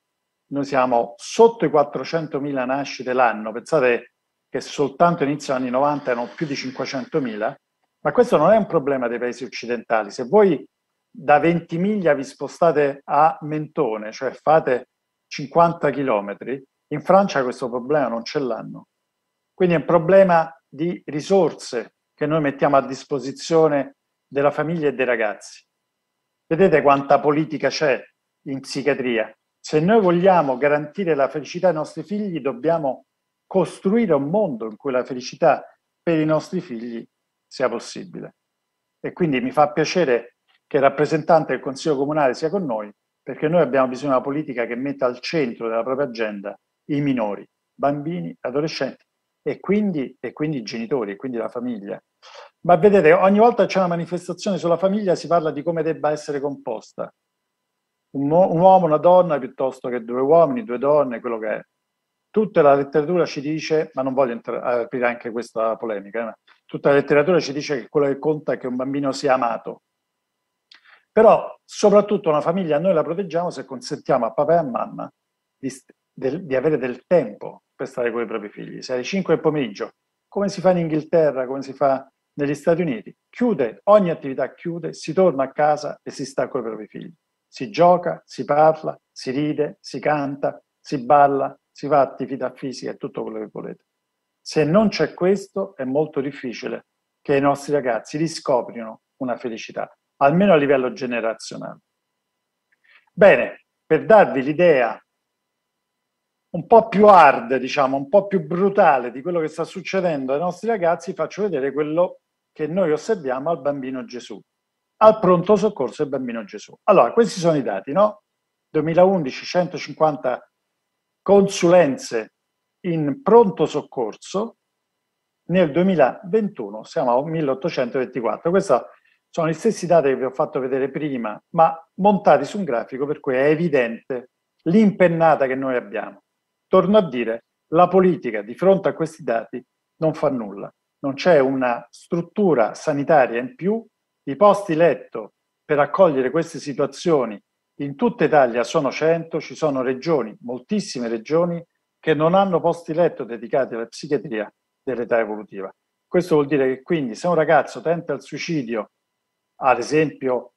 [SPEAKER 3] Noi siamo sotto i 400.000 nascite l'anno, pensate che soltanto inizio anni 90 erano più di 500.000 ma questo non è un problema dei paesi occidentali. Se voi da 20 miglia vi spostate a Mentone, cioè fate 50 chilometri, in Francia questo problema non ce l'hanno. Quindi è un problema di risorse che noi mettiamo a disposizione della famiglia e dei ragazzi. Vedete quanta politica c'è in psichiatria. Se noi vogliamo garantire la felicità ai nostri figli, dobbiamo costruire un mondo in cui la felicità per i nostri figli sia possibile. E quindi mi fa piacere che il rappresentante del Consiglio Comunale sia con noi, perché noi abbiamo bisogno di una politica che metta al centro della propria agenda i minori, bambini, adolescenti e quindi, e quindi i genitori, e quindi la famiglia. Ma vedete, ogni volta che c'è una manifestazione sulla famiglia si parla di come debba essere composta. Un, un uomo, una donna, piuttosto che due uomini, due donne, quello che è. Tutta la letteratura ci dice, ma non voglio aprire anche questa polemica, eh, tutta la letteratura ci dice che quello che conta è che un bambino sia amato. Però soprattutto una famiglia noi la proteggiamo se consentiamo a papà e a mamma di, del, di avere del tempo per stare con i propri figli. Se alle 5 del pomeriggio, come si fa in Inghilterra, come si fa negli Stati Uniti, chiude, ogni attività chiude, si torna a casa e si sta con i propri figli. Si gioca, si parla, si ride, si canta, si balla, si fa attività fisica e tutto quello che volete. Se non c'è questo, è molto difficile che i nostri ragazzi riscoprino una felicità, almeno a livello generazionale. Bene, per darvi l'idea un po' più hard, diciamo, un po' più brutale di quello che sta succedendo ai nostri ragazzi, faccio vedere quello che noi osserviamo al bambino Gesù, al pronto soccorso del bambino Gesù. Allora, questi sono i dati, no? 2011 150 consulenze in pronto soccorso nel 2021 siamo a 1824. Questi sono gli stessi dati che vi ho fatto vedere prima, ma montati su un grafico per cui è evidente l'impennata che noi abbiamo. Torno a dire, la politica di fronte a questi dati non fa nulla, non c'è una struttura sanitaria in più, i posti letto per accogliere queste situazioni in tutta Italia sono 100, ci sono regioni, moltissime regioni che non hanno posti letto dedicati alla psichiatria dell'età evolutiva. Questo vuol dire che quindi se un ragazzo tenta il suicidio, ad esempio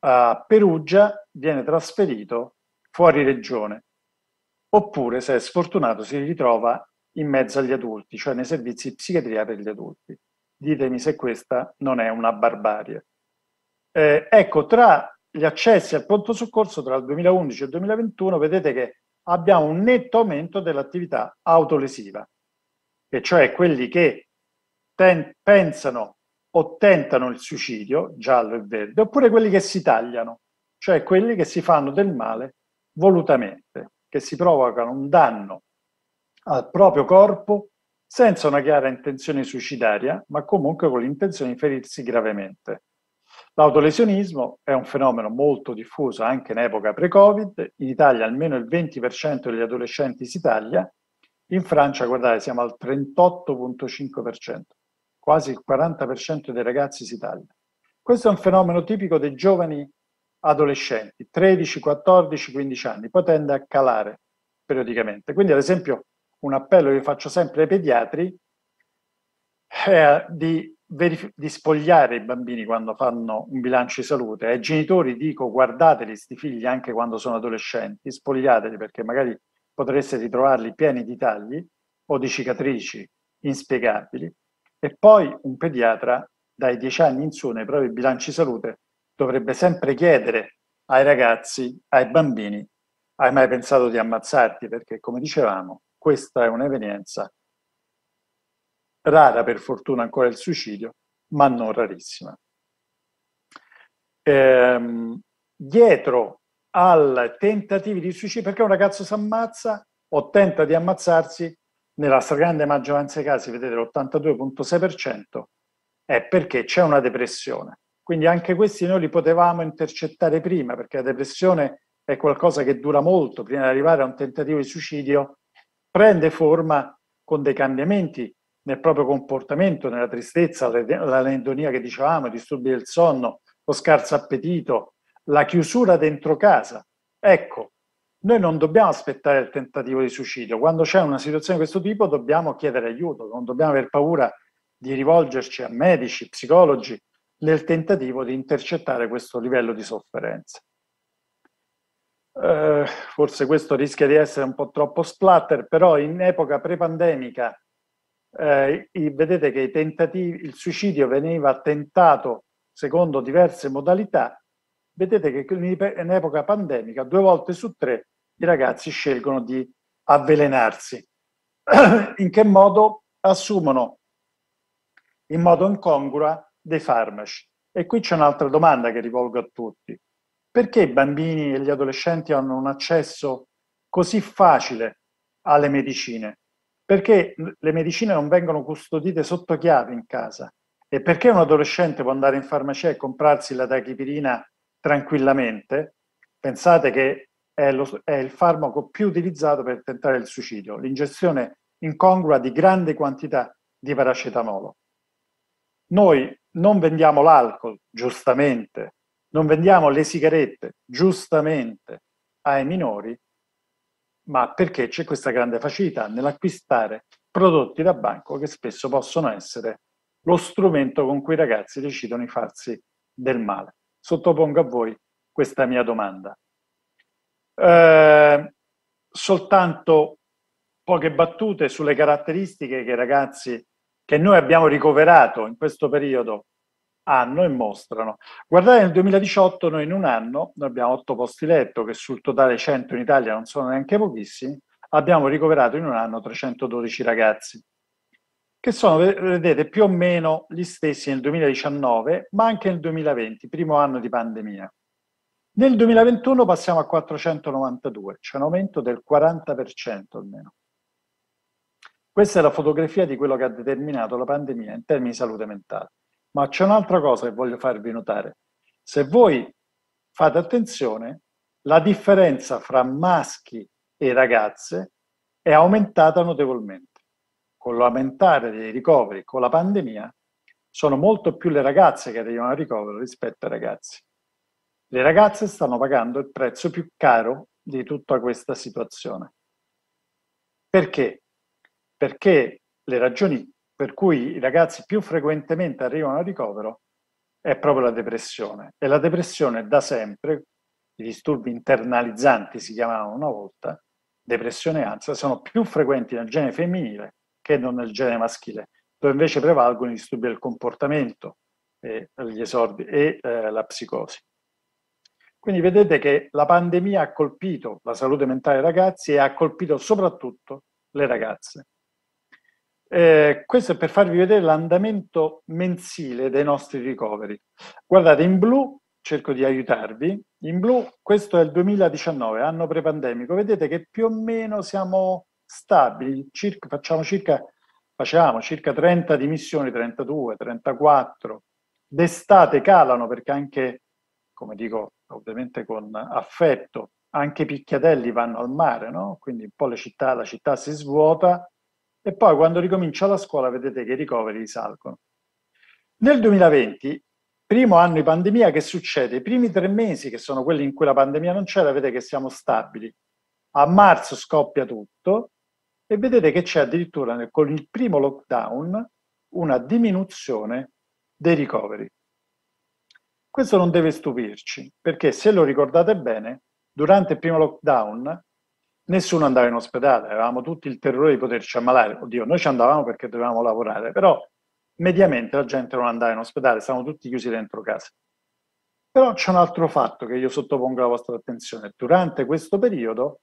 [SPEAKER 3] a Perugia, viene trasferito fuori regione, oppure se è sfortunato si ritrova in mezzo agli adulti, cioè nei servizi di psichiatria per gli adulti. Ditemi se questa non è una barbarie. Eh, ecco, tra gli accessi al pronto soccorso tra il 2011 e il 2021 vedete che abbiamo un netto aumento dell'attività autolesiva, e cioè quelli che ten- pensano o tentano il suicidio, giallo e verde, oppure quelli che si tagliano, cioè quelli che si fanno del male volutamente, che si provocano un danno al proprio corpo senza una chiara intenzione suicidaria, ma comunque con l'intenzione di ferirsi gravemente. L'autolesionismo è un fenomeno molto diffuso anche in epoca pre-Covid, in Italia almeno il 20% degli adolescenti si taglia, in Francia, guardate, siamo al 38.5%, quasi il 40% dei ragazzi si taglia. Questo è un fenomeno tipico dei giovani adolescenti, 13, 14, 15 anni, poi tende a calare periodicamente. Quindi, ad esempio, un appello che faccio sempre ai pediatri è di verif- di spogliare i bambini quando fanno un bilancio di salute. Ai genitori dico guardateli questi figli anche quando sono adolescenti, spogliateli perché magari potreste ritrovarli pieni di tagli o di cicatrici inspiegabili. E poi un pediatra dai 10 anni in su nei propri bilanci di salute dovrebbe sempre chiedere ai ragazzi, ai bambini, hai mai pensato di ammazzarti? Perché come dicevamo, questa è un'evenienza rara per fortuna ancora il suicidio, ma non rarissima. Ehm, dietro al tentativo di suicidio, perché un ragazzo si ammazza o tenta di ammazzarsi, nella stragrande maggioranza dei casi, vedete l'82.6%, è perché c'è una depressione. Quindi anche questi noi li potevamo intercettare prima, perché la depressione è qualcosa che dura molto prima di arrivare a un tentativo di suicidio, prende forma con dei cambiamenti nel proprio comportamento, nella tristezza, l'alendonia che dicevamo, i disturbi del sonno, lo scarso appetito, la chiusura dentro casa. Ecco, noi non dobbiamo aspettare il tentativo di suicidio. Quando c'è una situazione di questo tipo dobbiamo chiedere aiuto, non dobbiamo aver paura di rivolgerci a medici, psicologi, nel tentativo di intercettare questo livello di sofferenza. Eh, forse questo rischia di essere un po' troppo splatter, però in epoca pre-pandemica eh, vedete che il suicidio veniva tentato secondo diverse modalità, vedete che in epoca pandemica due volte su tre i ragazzi scelgono di avvelenarsi. [CLEARS THROAT] in che modo assumono in modo incongrua dei farmaci? E qui c'è un'altra domanda che rivolgo a tutti. Perché i bambini e gli adolescenti hanno un accesso così facile alle medicine? perché le medicine non vengono custodite sotto chiave in casa e perché un adolescente può andare in farmacia e comprarsi la tachipirina tranquillamente, pensate che è, lo, è il farmaco più utilizzato per tentare il suicidio, l'ingestione incongrua di grandi quantità di paracetamolo. Noi non vendiamo l'alcol, giustamente, non vendiamo le sigarette, giustamente, ai minori, ma perché c'è questa grande facilità nell'acquistare prodotti da banco che spesso possono essere lo strumento con cui i ragazzi decidono di farsi del male. Sottopongo a voi questa mia domanda. Eh, soltanto poche battute sulle caratteristiche che i ragazzi che noi abbiamo ricoverato in questo periodo hanno e mostrano. Guardate nel 2018 noi in un anno, noi abbiamo 8 posti letto che sul totale 100 in Italia non sono neanche pochissimi, abbiamo ricoverato in un anno 312 ragazzi che sono, vedete, più o meno gli stessi nel 2019, ma anche nel 2020, primo anno di pandemia. Nel 2021 passiamo a 492, cioè un aumento del 40% almeno. Questa è la fotografia di quello che ha determinato la pandemia in termini di salute mentale. Ma c'è un'altra cosa che voglio farvi notare. Se voi fate attenzione, la differenza fra maschi e ragazze è aumentata notevolmente. Con l'aumentare dei ricoveri, con la pandemia, sono molto più le ragazze che arrivano a ricovero rispetto ai ragazzi. Le ragazze stanno pagando il prezzo più caro di tutta questa situazione. Perché? Perché le ragioni per cui i ragazzi più frequentemente arrivano al ricovero è proprio la depressione. E la depressione da sempre, i disturbi internalizzanti si chiamavano una volta, depressione e ansia, sono più frequenti nel genere femminile che non nel genere maschile, dove invece prevalgono i disturbi del comportamento e, gli esordi, e eh, la psicosi. Quindi vedete che la pandemia ha colpito la salute mentale dei ragazzi e ha colpito soprattutto le ragazze. Eh, questo è per farvi vedere l'andamento mensile dei nostri ricoveri. Guardate, in blu, cerco di aiutarvi, in blu questo è il 2019, anno prepandemico, vedete che più o meno siamo stabili, circa, facciamo, circa, facciamo circa 30 dimissioni, 32, 34, d'estate calano perché anche, come dico ovviamente con affetto, anche i picchiatelli vanno al mare, no? quindi un po' le città, la città si svuota, e poi quando ricomincia la scuola vedete che i ricoveri salgono. Nel 2020, primo anno di pandemia, che succede? I primi tre mesi, che sono quelli in cui la pandemia non c'era, vedete che siamo stabili. A marzo scoppia tutto e vedete che c'è addirittura nel, con il primo lockdown una diminuzione dei ricoveri. Questo non deve stupirci, perché se lo ricordate bene, durante il primo lockdown nessuno andava in ospedale, avevamo tutti il terrore di poterci ammalare. Oddio, noi ci andavamo perché dovevamo lavorare, però mediamente la gente non andava in ospedale, stavamo tutti chiusi dentro casa. Però c'è un altro fatto che io sottopongo alla vostra attenzione. Durante questo periodo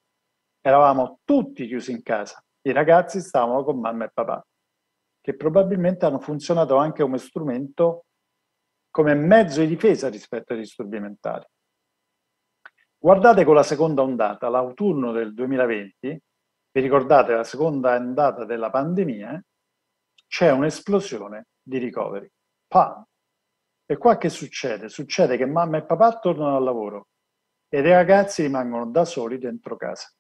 [SPEAKER 3] eravamo tutti chiusi in casa, i ragazzi stavano con mamma e papà, che probabilmente hanno funzionato anche come strumento, come mezzo di difesa rispetto ai disturbi mentali. Guardate con la seconda ondata, l'autunno del 2020, vi ricordate la seconda ondata della pandemia, c'è un'esplosione di ricoveri. Pam! E qua che succede? Succede che mamma e papà tornano al lavoro e i ragazzi rimangono da soli dentro casa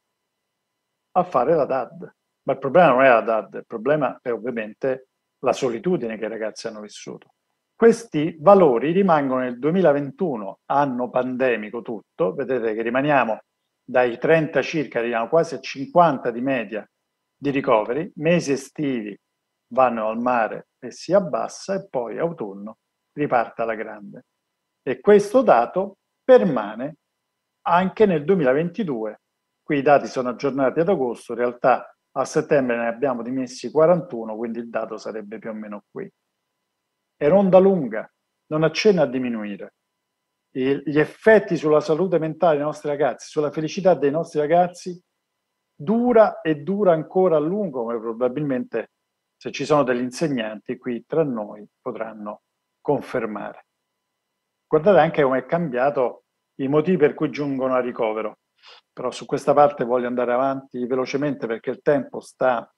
[SPEAKER 3] a fare la DAD. Ma il problema non è la DAD, il problema è ovviamente la solitudine che i ragazzi hanno vissuto. Questi valori rimangono nel 2021, anno pandemico tutto, vedete che rimaniamo dai 30 circa, arriviamo quasi a 50 di media di ricoveri, mesi estivi vanno al mare e si abbassa e poi autunno riparte alla grande. E questo dato permane anche nel 2022. Qui i dati sono aggiornati ad agosto, in realtà a settembre ne abbiamo dimessi 41, quindi il dato sarebbe più o meno qui è onda lunga, non accenna a diminuire. E gli effetti sulla salute mentale dei nostri ragazzi, sulla felicità dei nostri ragazzi, dura e dura ancora a lungo, come probabilmente se ci sono degli insegnanti qui tra noi potranno confermare. Guardate anche come è cambiato i motivi per cui giungono a ricovero, però su questa parte voglio andare avanti velocemente perché il tempo sta,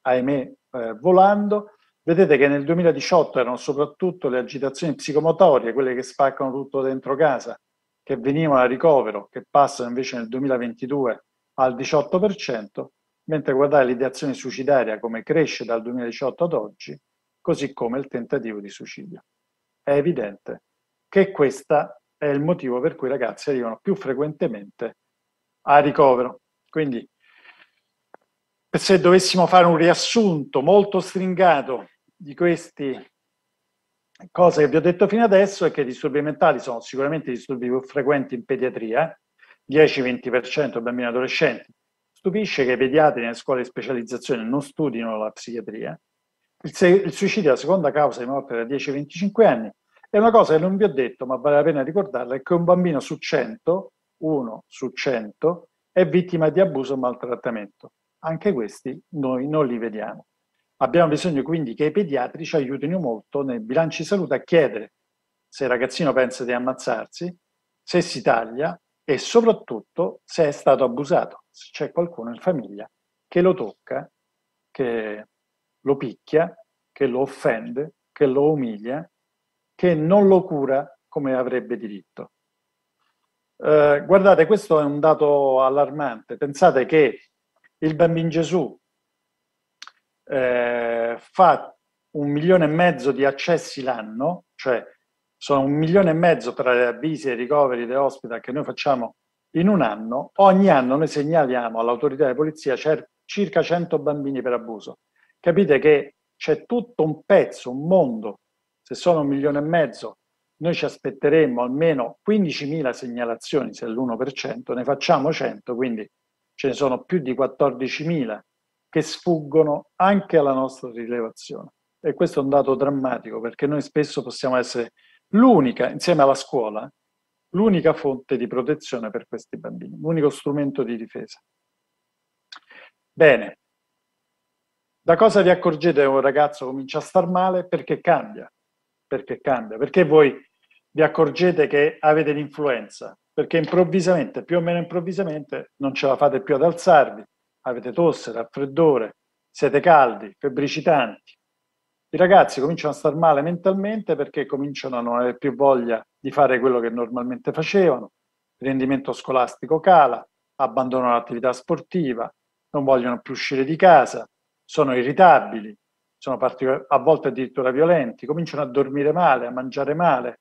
[SPEAKER 3] ahimè, eh, volando. Vedete che nel 2018 erano soprattutto le agitazioni psicomotorie, quelle che spaccano tutto dentro casa, che venivano a ricovero, che passano invece nel 2022 al 18%, mentre guardare l'ideazione suicidaria come cresce dal 2018 ad oggi, così come il tentativo di suicidio. È evidente che questo è il motivo per cui i ragazzi arrivano più frequentemente a ricovero. Quindi se dovessimo fare un riassunto molto stringato di queste cose che vi ho detto fino adesso, è che i disturbi mentali sono sicuramente i disturbi più frequenti in pediatria, 10-20% bambini e adolescenti. Stupisce che i pediatri nelle scuole di specializzazione non studino la psichiatria. Il, se- il suicidio è la seconda causa di morte da 10-25 anni. E una cosa che non vi ho detto, ma vale la pena ricordarla, è che un bambino su 100, 1 su 100, è vittima di abuso o maltrattamento anche questi noi non li vediamo. Abbiamo bisogno quindi che i pediatri ci aiutino molto nei bilanci salute a chiedere se il ragazzino pensa di ammazzarsi, se si taglia e soprattutto se è stato abusato, se c'è qualcuno in famiglia che lo tocca, che lo picchia, che lo offende, che lo umilia, che non lo cura come avrebbe diritto. Eh, guardate, questo è un dato allarmante. Pensate che il bambino Gesù eh, fa un milione e mezzo di accessi l'anno, cioè sono un milione e mezzo tra le avvisi e i ricoveri dei hospital che noi facciamo in un anno, ogni anno noi segnaliamo all'autorità di polizia cer- circa 100 bambini per abuso. Capite che c'è tutto un pezzo, un mondo, se sono un milione e mezzo, noi ci aspetteremmo almeno 15.000 segnalazioni, se è l'1%, ne facciamo 100, quindi ce ne sono più di 14.000 che sfuggono anche alla nostra rilevazione. E questo è un dato drammatico perché noi spesso possiamo essere l'unica, insieme alla scuola, l'unica fonte di protezione per questi bambini, l'unico strumento di difesa. Bene, da cosa vi accorgete che un ragazzo comincia a star male? Perché cambia, perché cambia, perché voi vi accorgete che avete l'influenza, perché improvvisamente, più o meno improvvisamente, non ce la fate più ad alzarvi, avete tosse, raffreddore, siete caldi, febbricitanti. I ragazzi cominciano a star male mentalmente perché cominciano a non avere più voglia di fare quello che normalmente facevano, il rendimento scolastico cala, abbandonano l'attività sportiva, non vogliono più uscire di casa, sono irritabili, sono particol- a volte addirittura violenti, cominciano a dormire male, a mangiare male.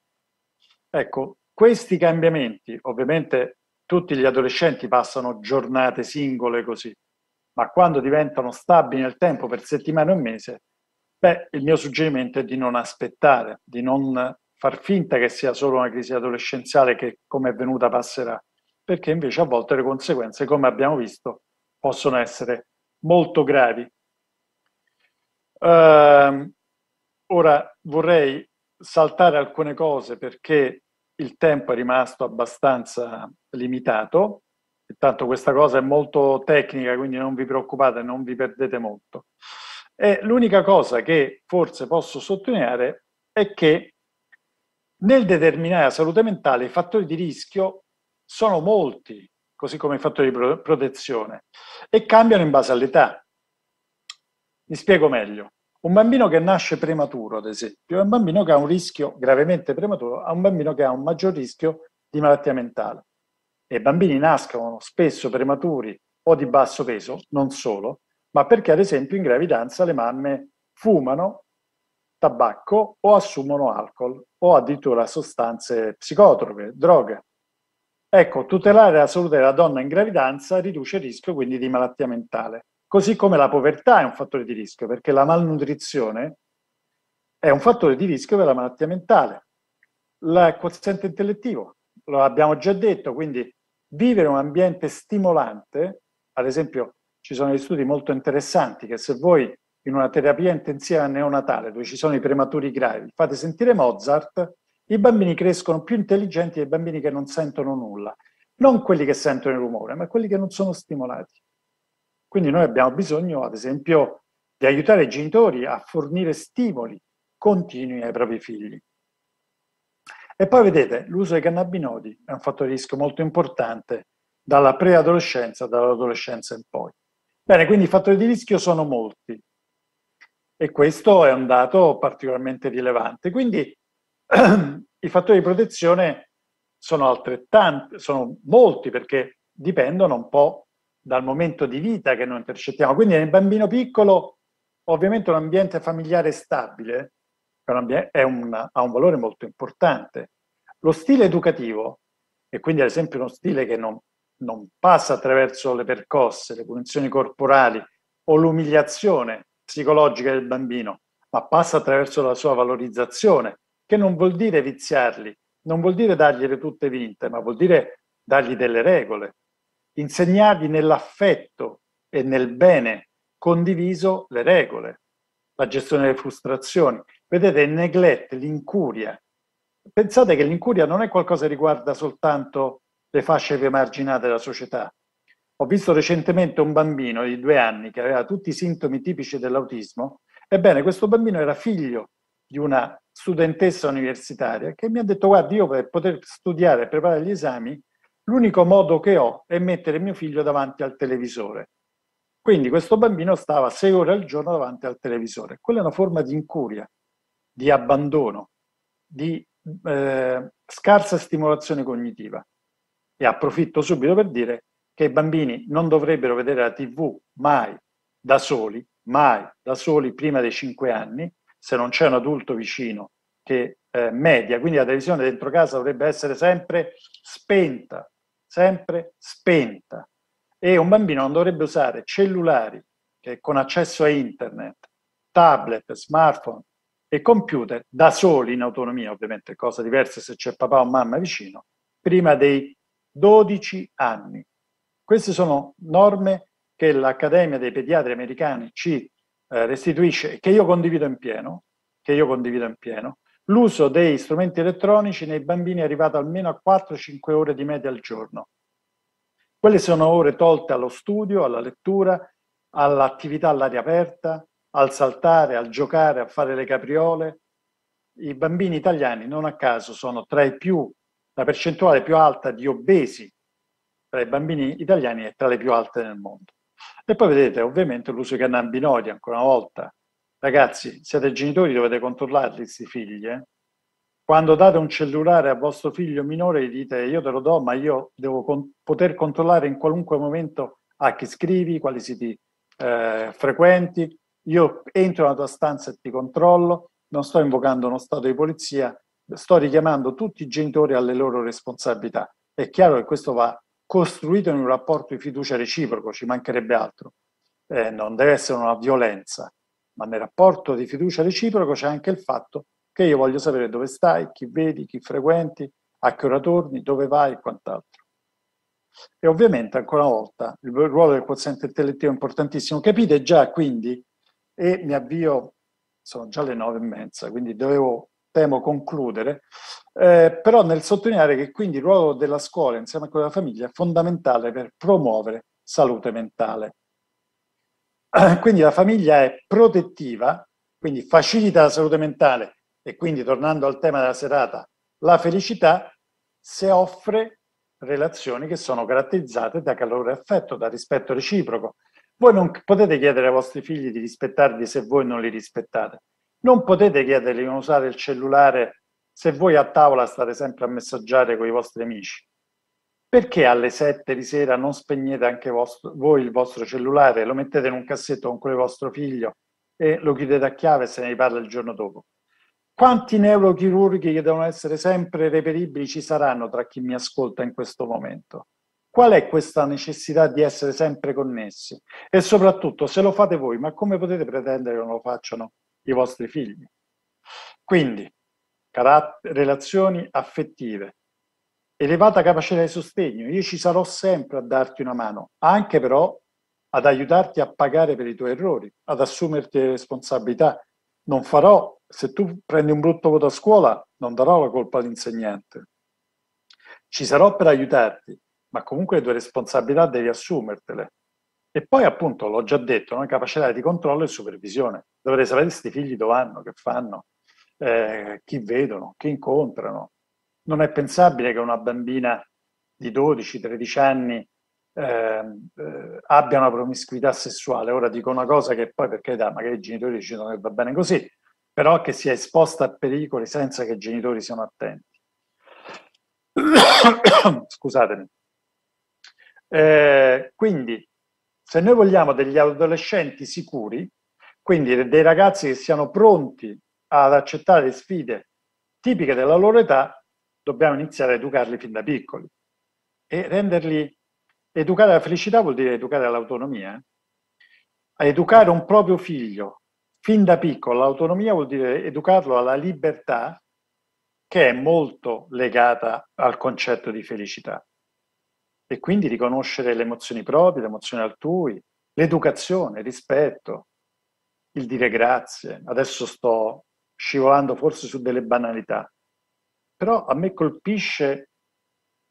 [SPEAKER 3] Ecco, questi cambiamenti, ovviamente tutti gli adolescenti passano giornate singole così, ma quando diventano stabili nel tempo per settimane o mese, beh, il mio suggerimento è di non aspettare, di non far finta che sia solo una crisi adolescenziale che come è venuta passerà, perché invece a volte le conseguenze, come abbiamo visto, possono essere molto gravi. Uh, ora vorrei saltare alcune cose perché il tempo è rimasto abbastanza limitato, tanto questa cosa è molto tecnica, quindi non vi preoccupate, non vi perdete molto. E l'unica cosa che forse posso sottolineare è che nel determinare la salute mentale i fattori di rischio sono molti, così come i fattori di protezione, e cambiano in base all'età. Mi spiego meglio. Un bambino che nasce prematuro, ad esempio, è un bambino che ha un rischio gravemente prematuro, è un bambino che ha un maggior rischio di malattia mentale. E i bambini nascono spesso prematuri o di basso peso, non solo, ma perché ad esempio in gravidanza le mamme fumano tabacco o assumono alcol o addirittura sostanze psicotrope, droghe. Ecco, tutelare la salute della donna in gravidanza riduce il rischio quindi di malattia mentale. Così come la povertà è un fattore di rischio, perché la malnutrizione è un fattore di rischio per la malattia mentale. Il quoziente intellettivo, lo abbiamo già detto, quindi vivere un ambiente stimolante, ad esempio ci sono studi molto interessanti che se voi in una terapia intensiva neonatale dove ci sono i prematuri gravi fate sentire Mozart, i bambini crescono più intelligenti dei bambini che non sentono nulla, non quelli che sentono il rumore, ma quelli che non sono stimolati. Quindi noi abbiamo bisogno, ad esempio, di aiutare i genitori a fornire stimoli continui ai propri figli. E poi vedete, l'uso dei cannabinoidi è un fattore di rischio molto importante dalla preadolescenza, dall'adolescenza in poi. Bene, quindi i fattori di rischio sono molti e questo è un dato particolarmente rilevante. Quindi [CLEARS THROAT] i fattori di protezione sono altrettanti, sono molti perché dipendono un po' dal momento di vita che noi intercettiamo. Quindi nel bambino piccolo ovviamente un ambiente familiare stabile è un, ha un valore molto importante. Lo stile educativo, e quindi ad esempio uno stile che non, non passa attraverso le percosse, le punizioni corporali o l'umiliazione psicologica del bambino, ma passa attraverso la sua valorizzazione, che non vuol dire viziarli, non vuol dire dargliele tutte vinte, ma vuol dire dargli delle regole, insegnargli nell'affetto e nel bene condiviso le regole, la gestione delle frustrazioni. Vedete, il neglect, l'incuria. Pensate che l'incuria non è qualcosa che riguarda soltanto le fasce più emarginate della società. Ho visto recentemente un bambino di due anni che aveva tutti i sintomi tipici dell'autismo. Ebbene, questo bambino era figlio di una studentessa universitaria che mi ha detto guardi io per poter studiare e preparare gli esami l'unico modo che ho è mettere mio figlio davanti al televisore. Quindi questo bambino stava sei ore al giorno davanti al televisore. Quella è una forma di incuria, di abbandono, di eh, scarsa stimolazione cognitiva. E approfitto subito per dire che i bambini non dovrebbero vedere la TV mai da soli, mai da soli prima dei cinque anni, se non c'è un adulto vicino che eh, media. Quindi la televisione dentro casa dovrebbe essere sempre spenta, sempre spenta. E un bambino non dovrebbe usare cellulari con accesso a internet, tablet, smartphone e computer da soli in autonomia, ovviamente cosa diversa se c'è papà o mamma vicino, prima dei 12 anni. Queste sono norme che l'Accademia dei Pediatri Americani ci eh, restituisce e che io condivido in pieno, che io condivido in pieno, L'uso dei strumenti elettronici nei bambini è arrivato almeno a 4-5 ore di media al giorno. Quelle sono ore tolte allo studio, alla lettura, all'attività all'aria aperta, al saltare, al giocare, a fare le capriole. I bambini italiani non a caso sono tra i più, la percentuale più alta di obesi tra i bambini italiani è tra le più alte nel mondo. E poi vedete ovviamente l'uso dei cannabinoidi, ancora una volta, Ragazzi, siete genitori, dovete controllarli questi figli. Eh? Quando date un cellulare a vostro figlio minore, gli dite io te lo do, ma io devo con- poter controllare in qualunque momento a chi scrivi, quali siti eh, frequenti. Io entro nella tua stanza e ti controllo, non sto invocando uno stato di polizia, sto richiamando tutti i genitori alle loro responsabilità. È chiaro che questo va costruito in un rapporto di fiducia reciproco, ci mancherebbe altro. Eh, non deve essere una violenza, ma nel rapporto di fiducia reciproco c'è anche il fatto che io voglio sapere dove stai, chi vedi, chi frequenti, a che ora torni, dove vai e quant'altro. E ovviamente, ancora una volta, il ruolo del quoziente intellettivo è importantissimo. Capite già quindi, e mi avvio, sono già le nove e mezza, quindi dovevo, temo, concludere, eh, però nel sottolineare che quindi il ruolo della scuola insieme a quello della famiglia è fondamentale per promuovere salute mentale. Eh, quindi la famiglia è protettiva, quindi facilita la salute mentale e quindi, tornando al tema della serata, la felicità se offre relazioni che sono caratterizzate da calore e affetto, da rispetto reciproco. Voi non potete chiedere ai vostri figli di rispettarvi se voi non li rispettate. Non potete chiedergli di non usare il cellulare se voi a tavola state sempre a messaggiare con i vostri amici perché alle 7 di sera non spegnete anche vostro, voi il vostro cellulare, lo mettete in un cassetto con quello vostro figlio e lo chiudete a chiave e se ne riparla il giorno dopo? Quanti neurochirurghi che devono essere sempre reperibili ci saranno tra chi mi ascolta in questo momento? Qual è questa necessità di essere sempre connessi? E soprattutto, se lo fate voi, ma come potete pretendere che non lo facciano i vostri figli? Quindi, relazioni affettive, elevata capacità di sostegno. Io ci sarò sempre a darti una mano, anche però ad aiutarti a pagare per i tuoi errori, ad assumerti le responsabilità. Non farò, se tu prendi un brutto voto a scuola, non darò la colpa all'insegnante. Ci sarò per aiutarti, ma comunque le tue responsabilità devi assumertele. E poi, appunto, l'ho già detto, una capacità di controllo e supervisione. Dovrei sapere questi figli dove vanno, che fanno, eh, chi vedono, chi incontrano, non è pensabile che una bambina di 12-13 anni eh, eh, abbia una promiscuità sessuale. Ora dico una cosa che poi perché da magari i genitori dicono che va bene così, però che sia esposta a pericoli senza che i genitori siano attenti. [COUGHS] Scusatemi. Eh, quindi, se noi vogliamo degli adolescenti sicuri, quindi dei ragazzi che siano pronti ad accettare sfide tipiche della loro età, dobbiamo iniziare a educarli fin da piccoli e renderli educare alla felicità vuol dire educare all'autonomia. Eh. A educare un proprio figlio fin da piccolo all'autonomia vuol dire educarlo alla libertà che è molto legata al concetto di felicità. E quindi riconoscere le emozioni proprie, le emozioni altrui, l'educazione, il rispetto, il dire grazie. Adesso sto scivolando forse su delle banalità, però a me colpisce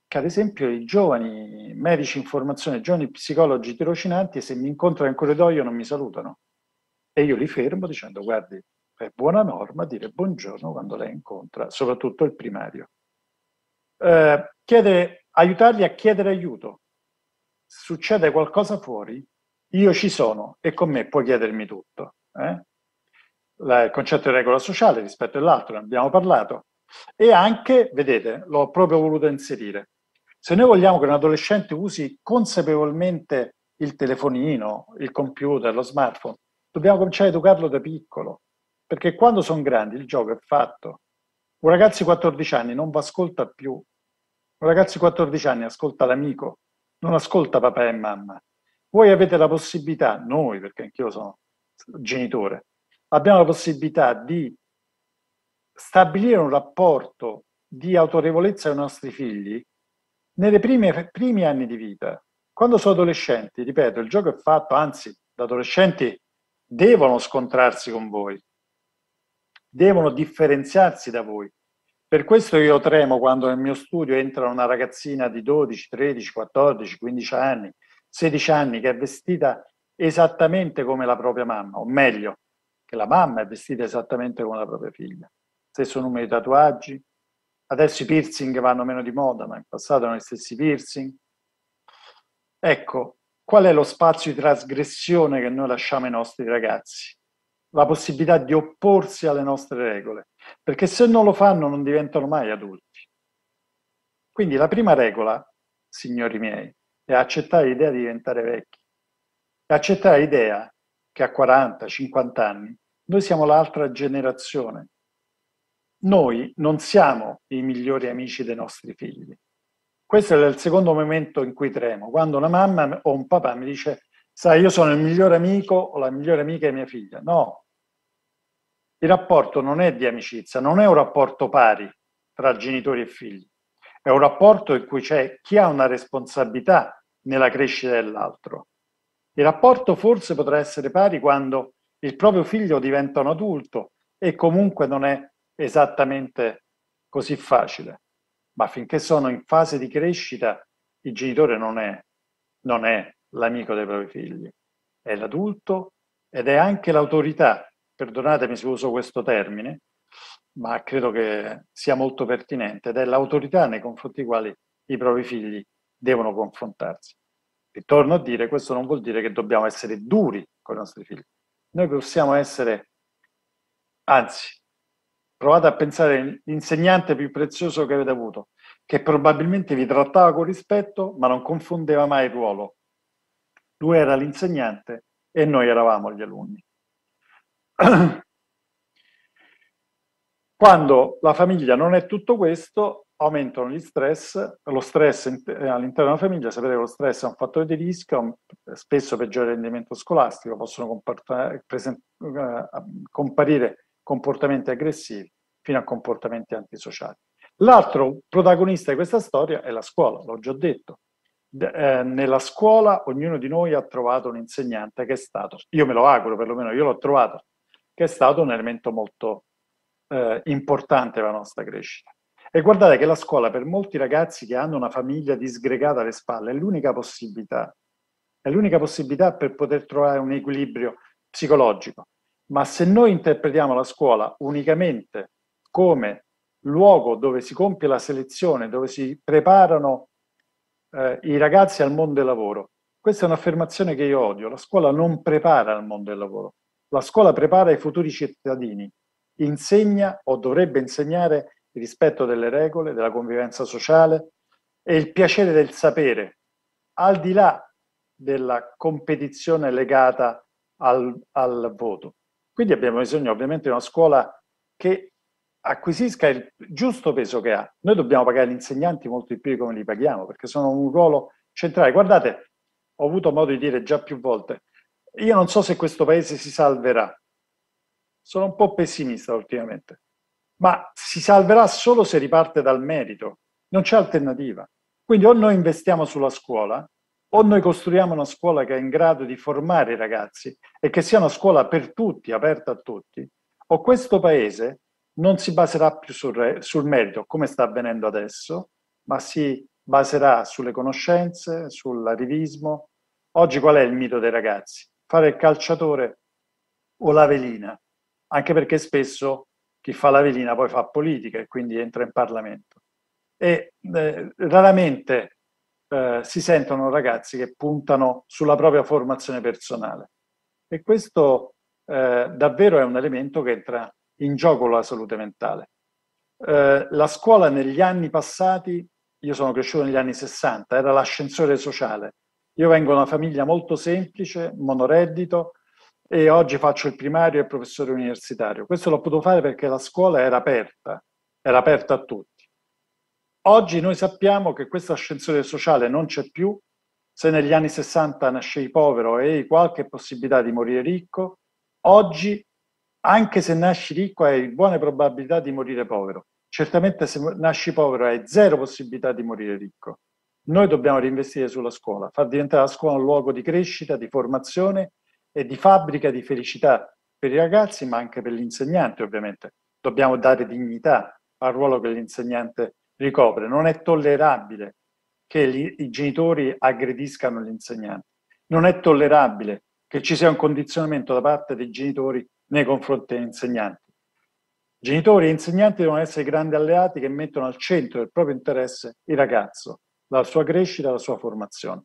[SPEAKER 3] che ad esempio i giovani medici in formazione, i giovani psicologi tirocinanti, se mi incontrano in corridoio non mi salutano. E io li fermo dicendo, guardi, è buona norma dire buongiorno quando lei incontra, soprattutto il primario. Eh, chiede, aiutarli a chiedere aiuto. Succede qualcosa fuori, io ci sono e con me puoi chiedermi tutto. Eh? il concetto di regola sociale rispetto all'altro, ne abbiamo parlato. E anche, vedete, l'ho proprio voluto inserire. Se noi vogliamo che un adolescente usi consapevolmente il telefonino, il computer, lo smartphone, dobbiamo cominciare a educarlo da piccolo, perché quando sono grandi il gioco è fatto. Un ragazzo di 14 anni non vi ascolta più. Un ragazzo di 14 anni ascolta l'amico, non ascolta papà e mamma. Voi avete la possibilità, noi, perché anch'io sono genitore, abbiamo la possibilità di stabilire un rapporto di autorevolezza ai nostri figli nei primi anni di vita. Quando sono adolescenti, ripeto, il gioco è fatto, anzi, da adolescenti devono scontrarsi con voi, devono differenziarsi da voi. Per questo io tremo quando nel mio studio entra una ragazzina di 12, 13, 14, 15 anni, 16 anni che è vestita esattamente come la propria mamma, o meglio, che la mamma è vestita esattamente come la propria figlia stesso numero di tatuaggi. Adesso i piercing vanno meno di moda, ma in passato erano gli stessi piercing. Ecco, qual è lo spazio di trasgressione che noi lasciamo ai nostri ragazzi? La possibilità di opporsi alle nostre regole, perché se non lo fanno non diventano mai adulti. Quindi la prima regola, signori miei, è accettare l'idea di diventare vecchi, è accettare l'idea che a 40, 50 anni noi siamo l'altra generazione noi non siamo i migliori amici dei nostri figli. Questo è il secondo momento in cui tremo, quando una mamma o un papà mi dice, sai, io sono il migliore amico o la migliore amica di mia figlia. No, il rapporto non è di amicizia, non è un rapporto pari tra genitori e figli, è un rapporto in cui c'è chi ha una responsabilità nella crescita dell'altro. Il rapporto forse potrà essere pari quando il proprio figlio diventa un adulto e comunque non è esattamente così facile, ma finché sono in fase di crescita, il genitore non è, non è l'amico dei propri figli, è l'adulto ed è anche l'autorità, perdonatemi se uso questo termine, ma credo che sia molto pertinente, ed è l'autorità nei confronti dei quali i propri figli devono confrontarsi. Ritorno a dire, questo non vuol dire che dobbiamo essere duri con i nostri figli. Noi possiamo essere, anzi, Provate a pensare all'insegnante più prezioso che avete avuto, che probabilmente vi trattava con rispetto, ma non confondeva mai il ruolo. Lui era l'insegnante e noi eravamo gli alunni. [CLEARS THROAT] Quando la famiglia non è tutto questo, aumentano gli stress, lo stress all'interno della famiglia, sapete che lo stress è un fattore di rischio, spesso peggiora il rendimento scolastico, possono eh, comparire comportamenti aggressivi fino a comportamenti antisociali. L'altro protagonista di questa storia è la scuola, l'ho già detto. Eh, nella scuola ognuno di noi ha trovato un insegnante che è stato, io me lo auguro perlomeno, io l'ho trovato, che è stato un elemento molto eh, importante per la nostra crescita. E guardate che la scuola per molti ragazzi che hanno una famiglia disgregata alle spalle è l'unica possibilità, è l'unica possibilità per poter trovare un equilibrio psicologico. Ma se noi interpretiamo la scuola unicamente come luogo dove si compie la selezione, dove si preparano eh, i ragazzi al mondo del lavoro, questa è un'affermazione che io odio. La scuola non prepara al mondo del lavoro, la scuola prepara i futuri cittadini, insegna o dovrebbe insegnare il rispetto delle regole, della convivenza sociale e il piacere del sapere, al di là della competizione legata al, al voto. Quindi abbiamo bisogno ovviamente di una scuola che acquisisca il giusto peso che ha. Noi dobbiamo pagare gli insegnanti molto di più di come li paghiamo, perché sono un ruolo centrale. Guardate, ho avuto modo di dire già più volte, io non so se questo paese si salverà. Sono un po' pessimista ultimamente, ma si salverà solo se riparte dal merito, non c'è alternativa. Quindi o noi investiamo sulla scuola, o noi costruiamo una scuola che è in grado di formare i ragazzi e che sia una scuola per tutti, aperta a tutti, o questo paese non si baserà più sul, re, sul merito, come sta avvenendo adesso, ma si baserà sulle conoscenze, sull'arrivismo. Oggi qual è il mito dei ragazzi? Fare il calciatore o la velina, anche perché spesso chi fa la velina poi fa politica e quindi entra in Parlamento. E eh, raramente eh, si sentono ragazzi che puntano sulla propria formazione personale. E questo eh, davvero è un elemento che entra in gioco la salute mentale. Eh, la scuola negli anni passati, io sono cresciuto negli anni 60, era l'ascensore sociale. Io vengo da una famiglia molto semplice, monoreddito, e oggi faccio il primario e professore universitario. Questo l'ho potuto fare perché la scuola era aperta, era aperta a tutti Oggi noi sappiamo che questo ascensore sociale non c'è più, se negli anni 60 nascevi povero e hai qualche possibilità di morire ricco, oggi anche se nasci ricco hai buone probabilità di morire povero. Certamente se nasci povero hai zero possibilità di morire ricco. Noi dobbiamo reinvestire sulla scuola, far diventare la scuola un luogo di crescita, di formazione e di fabbrica di felicità per i ragazzi, ma anche per gli insegnanti, ovviamente. Dobbiamo dare dignità al ruolo che l'insegnante ha ricopre. Non è tollerabile che gli, i genitori aggrediscano gli insegnanti. Non è tollerabile che ci sia un condizionamento da parte dei genitori nei confronti degli insegnanti. Genitori e insegnanti devono essere grandi alleati che mettono al centro del proprio interesse il ragazzo, la sua crescita, la sua formazione.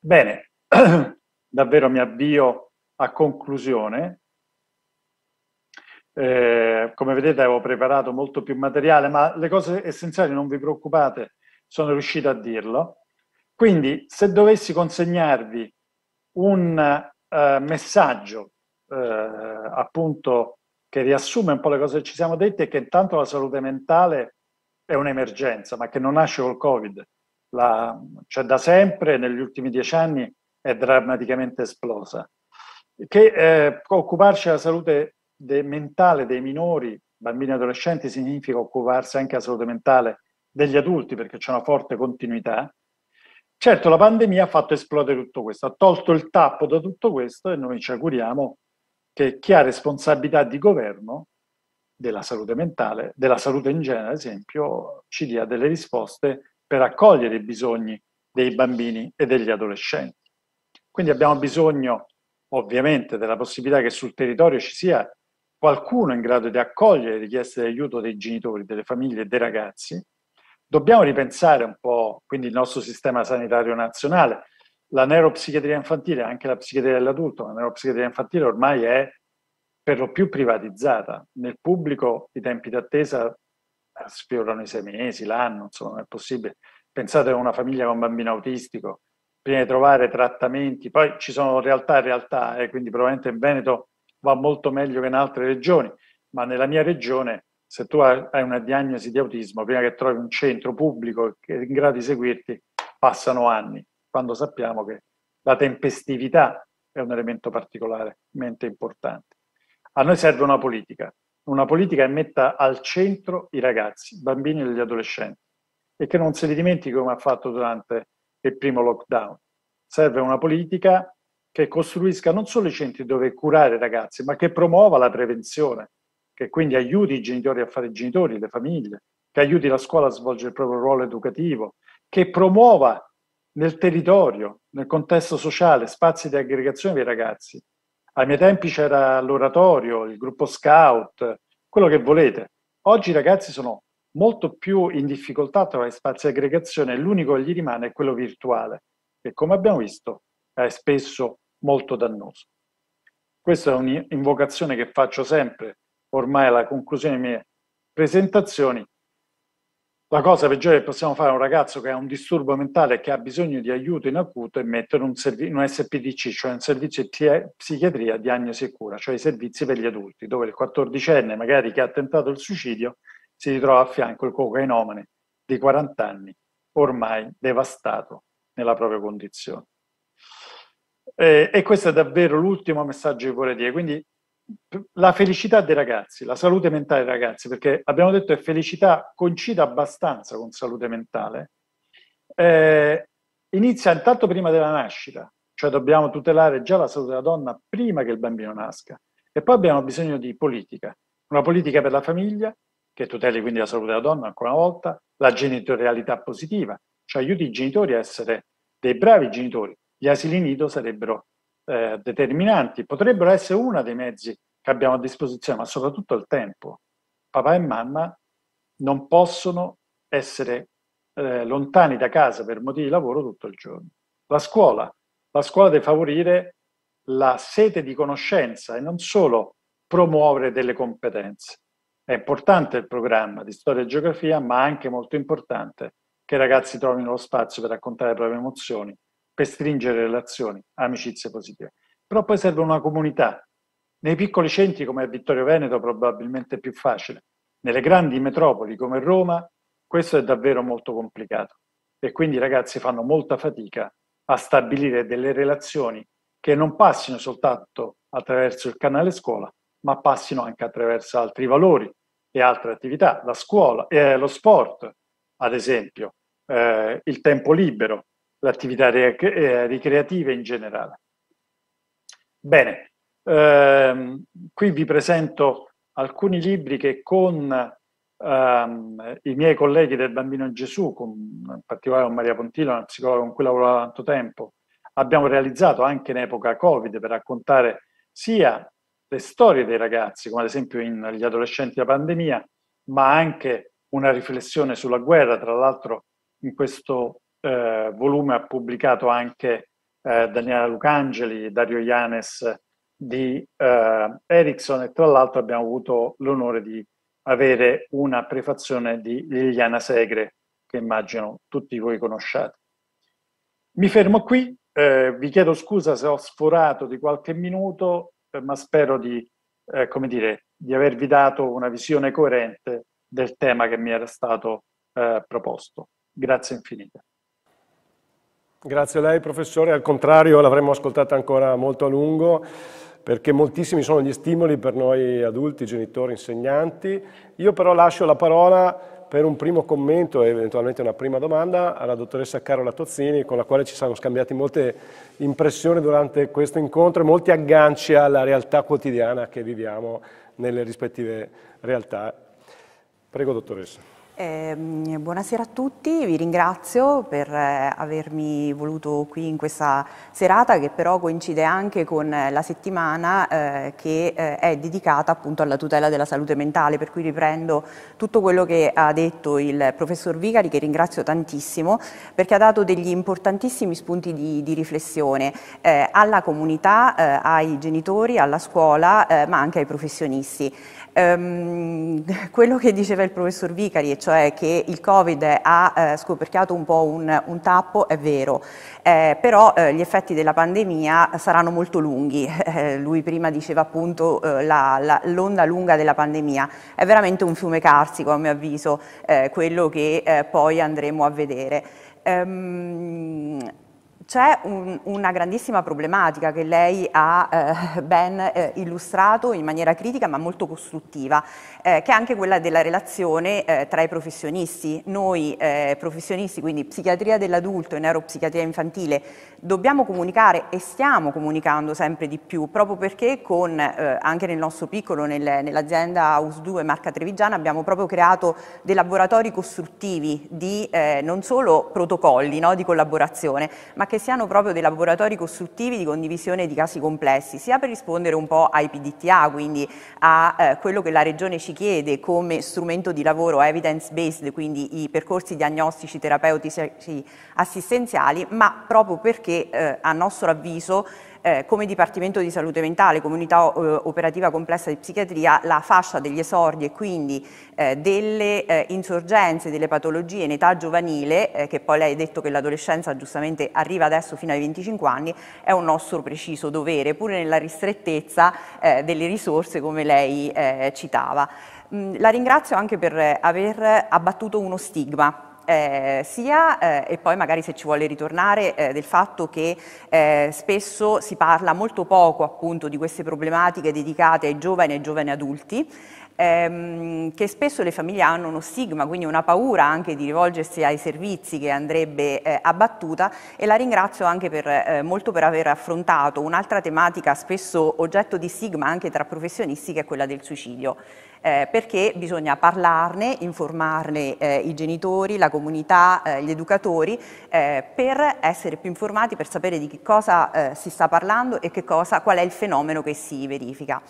[SPEAKER 3] Bene, [CLEARS THROAT] davvero mi avvio a conclusione eh, come vedete avevo preparato molto più materiale, ma le cose essenziali, non vi preoccupate, sono riuscito a dirlo. Quindi se dovessi consegnarvi un eh, messaggio eh, appunto che riassume un po' le cose che ci siamo dette, è che intanto la salute mentale è un'emergenza, ma che non nasce col Covid. La, cioè da sempre, negli ultimi dieci anni, è drammaticamente esplosa. Che eh, occuparci della salute de- mentale dei minori, bambini e adolescenti, significa occuparsi anche della salute mentale degli adulti perché c'è una forte continuità. Certo, la pandemia ha fatto esplodere tutto questo, ha tolto il tappo da tutto questo e noi ci auguriamo che chi ha responsabilità di governo della salute mentale, della salute in genere, ad esempio, ci dia delle risposte per accogliere i bisogni dei bambini e degli adolescenti. Quindi abbiamo bisogno ovviamente della possibilità che sul territorio ci sia qualcuno in grado di accogliere le richieste di aiuto dei genitori, delle famiglie e dei ragazzi, dobbiamo ripensare un po' quindi il nostro sistema sanitario nazionale. La neuropsichiatria infantile, anche la psichiatria dell'adulto, la neuropsichiatria infantile ormai è per lo più privatizzata. Nel pubblico i tempi d'attesa eh, sfiorano i sei mesi, l'anno, insomma, non è possibile. Pensate a una famiglia con un bambino autistico, prima di trovare trattamenti, poi ci sono realtà e realtà, e eh, quindi probabilmente in Veneto va molto meglio che in altre regioni, ma nella mia regione se tu hai una diagnosi di autismo, prima che trovi un centro pubblico che è in grado di seguirti, passano anni, quando sappiamo che la tempestività è un elemento particolarmente importante. A noi serve una politica, una politica che metta al centro i ragazzi, i bambini e gli adolescenti, e che non se li dimentichi come ha fatto durante il primo lockdown. Serve una politica che costruisca non solo i centri dove curare i ragazzi, ma che promuova la prevenzione, che quindi aiuti i genitori a fare i genitori, le famiglie, che aiuti la scuola a svolgere il proprio ruolo educativo, che promuova nel territorio, nel contesto sociale, spazi di aggregazione dei ragazzi. Ai miei tempi c'era l'oratorio, il gruppo scout, quello che volete. Oggi i ragazzi sono molto più in difficoltà a trovare spazi di aggregazione l'unico che gli rimane è quello virtuale, che come abbiamo visto è spesso molto dannoso. Questa è un'invocazione che faccio sempre, ormai alla conclusione delle mie presentazioni. La cosa peggiore che possiamo fare a un ragazzo che ha un disturbo mentale e che ha bisogno di aiuto in acuto è mettere un, servi- un SPDC, cioè un servizio di t- psichiatria, diagnosi e cura, cioè i servizi per gli adulti, dove il 14enne magari che ha tentato il suicidio si ritrova a fianco il cocainomane di 40 anni, ormai devastato nella propria condizione. Eh, e questo è davvero l'ultimo messaggio che vorrei dire. Quindi la felicità dei ragazzi, la salute mentale dei ragazzi, perché abbiamo detto che felicità coincide abbastanza con salute mentale, eh, inizia intanto prima della nascita, cioè dobbiamo tutelare già la salute della donna prima che il bambino nasca. E poi abbiamo bisogno di politica, una politica per la famiglia che tuteli quindi la salute della donna ancora una volta, la genitorialità positiva, cioè aiuti i genitori a essere dei bravi genitori, gli asili nido sarebbero eh, determinanti, potrebbero essere uno dei mezzi che abbiamo a disposizione, ma soprattutto il tempo. Papà e mamma non possono essere eh, lontani da casa per motivi di lavoro tutto il giorno. La scuola, la scuola deve favorire la sete di conoscenza e non solo promuovere delle competenze. È importante il programma di storia e geografia, ma anche molto importante che i ragazzi trovino lo spazio per raccontare le proprie emozioni, per stringere relazioni, amicizie positive. Però poi serve una comunità. Nei piccoli centri come Vittorio Veneto probabilmente è più facile, nelle grandi metropoli come Roma questo è davvero molto complicato e quindi i ragazzi fanno molta fatica a stabilire delle relazioni che non passino soltanto attraverso il canale scuola, ma passino anche attraverso altri valori e altre attività, la scuola, eh, lo sport, ad esempio, eh, il tempo libero, l'attività eh, ricreativa in generale. Bene, ehm, qui vi presento alcuni libri che con ehm, i miei colleghi del Bambino Gesù, con, in particolare con Maria Pontino, una psicologa con cui lavoravo tanto tempo, abbiamo realizzato anche in epoca Covid per raccontare sia le storie dei ragazzi, come ad esempio in Gli adolescenti della pandemia, ma anche una riflessione sulla guerra. Tra l'altro in questo eh, volume ha pubblicato anche eh, Daniela Lucangeli, Dario Ianes di eh, Erickson e tra l'altro abbiamo avuto l'onore di avere una prefazione di Liliana Segre che immagino tutti voi conosciate. Mi fermo qui, eh, vi chiedo scusa se ho sforato di qualche minuto, eh, ma spero di, eh, come dire, di avervi dato una visione coerente del tema che mi era stato eh, proposto. Grazie infinite.
[SPEAKER 1] Grazie a lei professore, al contrario l'avremmo ascoltata ancora molto a lungo perché moltissimi sono gli stimoli per noi adulti, genitori, insegnanti. Io però lascio la parola per un primo commento e eventualmente una prima domanda alla dottoressa Carola Tozzini con la quale ci siamo scambiati molte impressioni durante questo incontro e molti agganci alla realtà quotidiana che viviamo nelle rispettive realtà. Prego dottoressa.
[SPEAKER 4] Eh, buonasera a tutti, vi ringrazio per eh, avermi voluto qui in questa serata che però coincide anche con eh, la settimana eh, che eh, è dedicata appunto alla tutela della salute mentale, per cui riprendo tutto quello che ha detto il professor Vicari che ringrazio tantissimo perché ha dato degli importantissimi spunti di, di riflessione eh, alla comunità, ai genitori, alla scuola ma anche ai professionisti ehm, quello che diceva il professor Vicari, cioè che il Covid ha eh, scoperchiato un po' un, un tappo, è vero, eh, però eh, gli effetti della pandemia saranno molto lunghi. [LAUGHS] Eh, lui prima diceva appunto eh, l'onda lunga della pandemia. È veramente un fiume carsico, a mio avviso, eh, quello che poi andremo a vedere. Ehm, c'è un, una grandissima problematica che lei ha eh, ben eh, illustrato in maniera critica ma molto costruttiva, eh, che è anche quella della relazione eh, tra i professionisti. Noi eh, professionisti, quindi psichiatria dell'adulto e neuropsichiatria infantile, dobbiamo comunicare e stiamo comunicando sempre di più, proprio perché con, eh, anche nel nostro piccolo, nel, nell'azienda House 2 Marca Trevigiana, abbiamo proprio creato dei laboratori costruttivi di non solo protocolli no, di collaborazione, ma che siano proprio dei laboratori costruttivi di condivisione di casi complessi, sia per rispondere un po' ai PDTA, quindi a eh, quello che la Regione ci chiede come strumento di lavoro evidence-based, quindi i percorsi diagnostici, terapeutici, assistenziali, ma proprio perché eh, a nostro avviso eh, come Dipartimento di Salute Mentale, Comunità eh, Operativa Complessa di Psichiatria, la fascia degli esordi e quindi eh, delle eh, insorgenze, delle patologie in età giovanile, eh, che poi lei ha detto che l'adolescenza giustamente arriva adesso fino ai 25 anni, è un nostro preciso dovere, pure nella ristrettezza eh, delle risorse come lei citava. Mm, la ringrazio anche per aver abbattuto uno stigma eh, sia, eh, e poi magari se ci vuole ritornare, eh, del fatto che eh, spesso si parla molto poco appunto di queste problematiche dedicate ai giovani e ai giovani adulti ehm, che spesso le famiglie hanno uno stigma, quindi una paura anche di rivolgersi ai servizi che andrebbe eh, abbattuta e la ringrazio anche per, eh, molto per aver affrontato un'altra tematica spesso oggetto di stigma anche tra professionisti che è quella del suicidio. Eh, perché bisogna parlarne, informarne eh, i genitori, la comunità, eh, gli educatori eh, per essere più informati, per sapere di che cosa eh, si sta parlando e cosa, qual è il fenomeno che si verifica.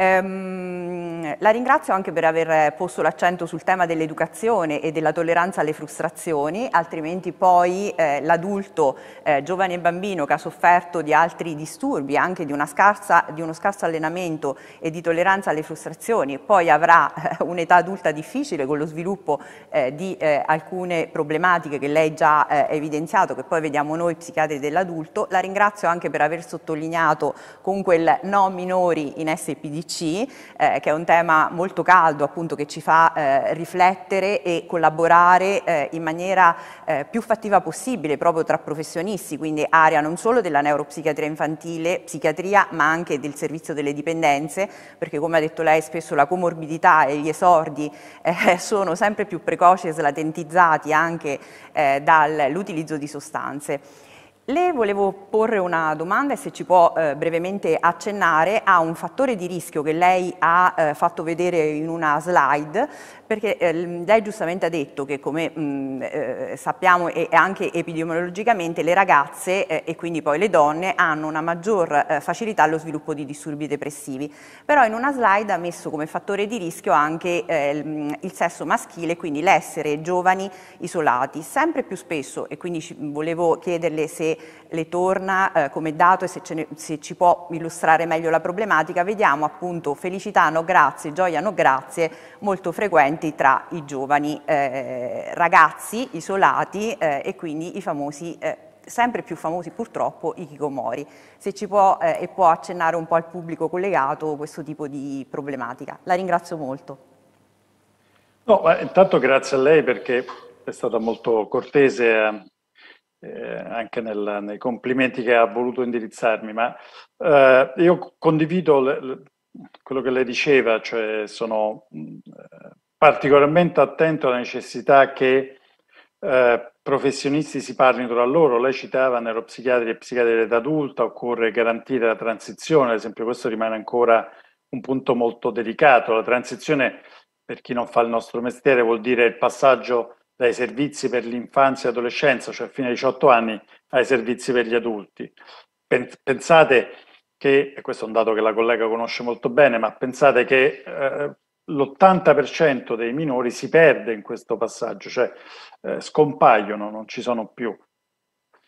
[SPEAKER 4] Ehm, la ringrazio anche per aver posto l'accento sul tema dell'educazione e della tolleranza alle frustrazioni, altrimenti poi eh, l'adulto, eh, giovane e bambino che ha sofferto di altri disturbi, anche di, scarsa, di uno scarso allenamento e di tolleranza alle frustrazioni, poi avrà eh, un'età adulta difficile con lo sviluppo eh, di eh, alcune problematiche che lei già ha eh, evidenziato, che poi vediamo noi psichiatri dell'adulto. La ringrazio anche per aver sottolineato con quel no minori in SPDC IPC, eh, che è un tema molto caldo appunto che ci fa eh, riflettere e collaborare eh, in maniera eh, più fattiva possibile proprio tra professionisti, quindi area non solo della neuropsichiatria infantile, psichiatria, ma anche del servizio delle dipendenze, perché come ha detto lei spesso la comorbidità e gli esordi eh, [LAUGHS] sono sempre più precoci e slatentizzati anche eh, dall'utilizzo di sostanze. Le volevo porre una domanda e se ci può eh, brevemente accennare a un fattore di rischio che lei ha eh, fatto vedere in una slide perché eh, lei giustamente ha detto che come mh, mm, eh, sappiamo e anche epidemiologicamente le ragazze eh, e quindi poi le donne hanno una maggior eh, facilità allo sviluppo di disturbi depressivi, però in una slide ha messo come fattore di rischio anche eh, il sesso maschile, quindi l'essere giovani isolati, sempre più spesso e quindi mm, volevo chiederle se le torna eh, come dato e se, ne, se ci può illustrare meglio la problematica, vediamo appunto felicità no grazie, gioia no grazie, molto frequenti presenti tra i giovani eh, ragazzi isolati eh, e quindi i famosi eh, sempre più famosi purtroppo i Kikomori, se ci può eh, e può accennare un po' al pubblico collegato questo tipo di problematica. La ringrazio molto.
[SPEAKER 3] No, intanto grazie a lei perché è stata molto cortese eh, eh, anche nel, nei complimenti che ha voluto indirizzarmi, ma eh, io condivido le, le, quello che lei diceva, cioè sono
[SPEAKER 4] mm, eh,
[SPEAKER 3] particolarmente attento alla necessità che eh, professionisti si parlino tra loro. Lei citava neuropsichiatri e psichiatri d'età adulta, occorre garantire la transizione, ad esempio questo rimane ancora un punto molto delicato. La transizione, per chi non fa il nostro mestiere, vuol dire il passaggio dai servizi per l'infanzia e l'adolescenza, cioè fino ai 18 anni, ai servizi per gli adulti. Pensate che, e questo è un dato che la collega conosce molto bene, ma pensate che eh, l'80% dei minori si perde in questo passaggio, cioè eh, scompaiono, non ci sono più.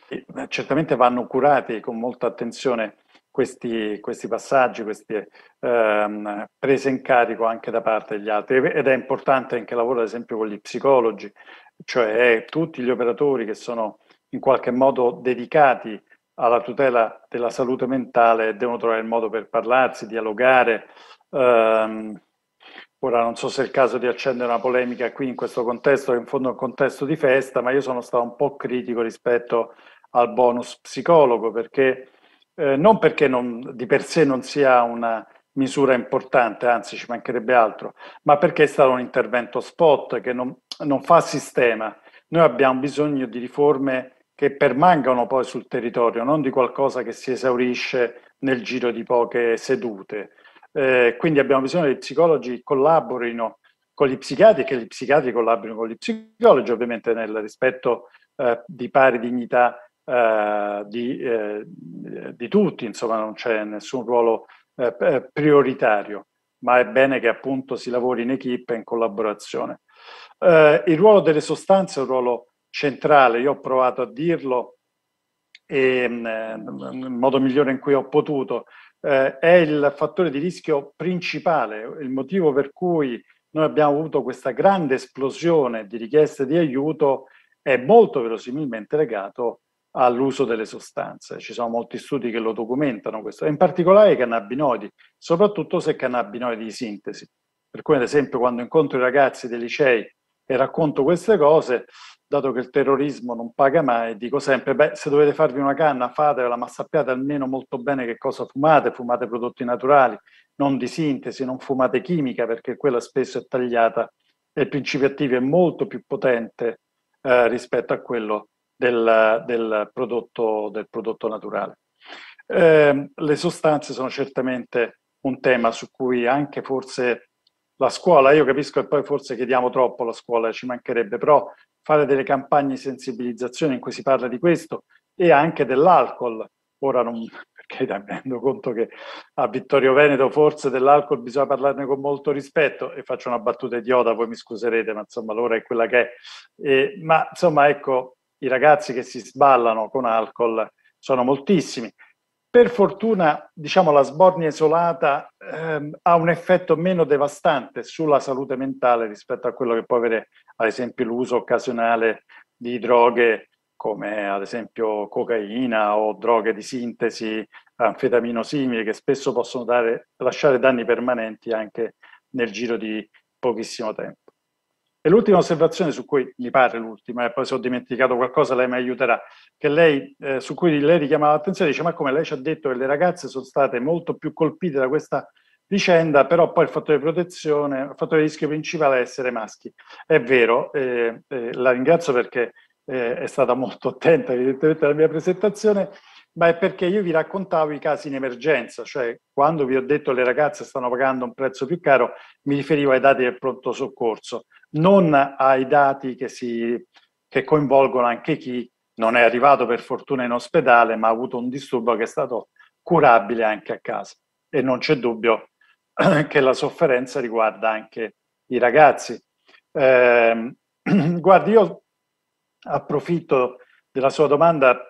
[SPEAKER 3] E, eh, certamente vanno curati con molta attenzione questi, questi passaggi, queste ehm, prese in carico anche da parte degli altri ed è importante anche lavorare ad esempio con gli psicologi, cioè eh, tutti gli operatori che sono in qualche modo dedicati alla tutela della salute mentale devono trovare il modo per parlarsi, dialogare. Ehm, Ora non so se è il caso di accendere una polemica qui in questo contesto, che in fondo è un contesto di festa, ma io sono stato un po' critico rispetto al bonus psicologo, perché eh, non perché non, di per sé non sia una misura importante, anzi ci mancherebbe altro, ma perché è stato un intervento spot che non, non fa sistema. Noi abbiamo bisogno di riforme che permangano poi sul territorio, non di qualcosa che si esaurisce nel giro di poche sedute. Eh, quindi abbiamo bisogno che gli psicologi collaborino con gli psichiatri e che gli psichiatri collaborino con gli psicologi, ovviamente nel rispetto eh, di pari dignità eh, di, eh, di, tutti, insomma non c'è nessun ruolo eh, prioritario, ma è bene che appunto si lavori in equip e in collaborazione. il ruolo delle sostanze è un ruolo centrale, io ho provato a dirlo e, mm, nel modo migliore in cui ho potuto, eh, è il fattore di rischio principale, il motivo per cui noi abbiamo avuto questa grande esplosione di richieste di aiuto è molto verosimilmente legato all'uso delle sostanze. Ci sono molti studi che lo documentano questo, in particolare i cannabinoidi, soprattutto se cannabinoidi di sintesi. Per cui, ad esempio, quando incontro i ragazzi dei licei e racconto queste cose, dato che il terrorismo non paga mai, dico sempre, beh, se dovete farvi una canna, fatela, ma sappiate almeno molto bene che cosa fumate, fumate prodotti naturali, non di sintesi, non fumate chimica, perché quella spesso è tagliata e il principio attivo è molto più potente eh, rispetto a quello del, del, prodotto, del prodotto, naturale. Eh, le sostanze sono certamente un tema su cui anche forse la scuola, io capisco che poi forse chiediamo troppo alla scuola, ci mancherebbe, però fare delle campagne di sensibilizzazione in cui si parla di questo e anche dell'alcol. Ora non, [LAUGHS] perché mi rendo conto che a Vittorio Veneto forse dell'alcol bisogna parlarne con molto rispetto e faccio una battuta idiota, voi mi scuserete, ma insomma l'ora è quella che è. E, ma insomma ecco, i ragazzi che si sballano con alcol sono moltissimi per fortuna, diciamo, la sbornia isolata ehm, ha un effetto meno devastante sulla salute mentale rispetto a quello che può avere, ad esempio, l'uso occasionale di droghe come ad esempio cocaina o droghe di sintesi anfetamino anfetaminosimi che spesso possono dare, lasciare danni permanenti anche nel giro di pochissimo tempo. E l'ultima osservazione su cui mi pare l'ultima, e poi se ho dimenticato qualcosa lei mi aiuterà, lei, eh, su cui lei richiamava l'attenzione, dice ma come lei ci ha detto che le ragazze sono state molto più colpite da questa vicenda, però poi il fattore di protezione, il fattore di rischio principale è essere maschi. È vero, eh, eh, la ringrazio perché eh, è stata molto attenta evidentemente alla mia presentazione ma è perché io vi raccontavo i casi in emergenza, cioè quando vi ho detto le ragazze stanno pagando un prezzo più caro, mi riferivo ai dati del pronto soccorso, non ai dati che, si, che coinvolgono anche chi non è arrivato per fortuna in ospedale, ma ha avuto un disturbo che è stato curabile anche a casa. E non c'è dubbio [CLEARS THROAT] che la sofferenza riguarda anche i ragazzi. Eh, [CLEARS THROAT] guardi, io approfitto della sua domanda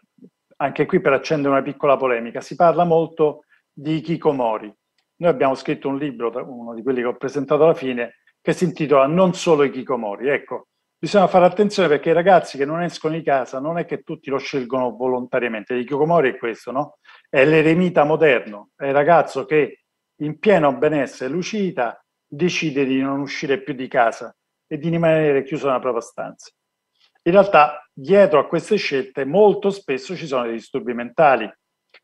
[SPEAKER 3] anche qui per accendere una piccola polemica, si parla molto di Kikomori. Noi abbiamo scritto un libro, uno di quelli che ho presentato alla fine, che si intitola Non solo i Kikomori. Ecco, bisogna fare attenzione perché i ragazzi che non escono di casa non è che tutti lo scelgono volontariamente. Il Kikomori è questo, no? È l'eremita moderno, è il ragazzo che in pieno benessere lucida decide di non uscire più di casa e di rimanere chiuso nella propria stanza. In realtà dietro a queste scelte molto spesso ci sono dei disturbi mentali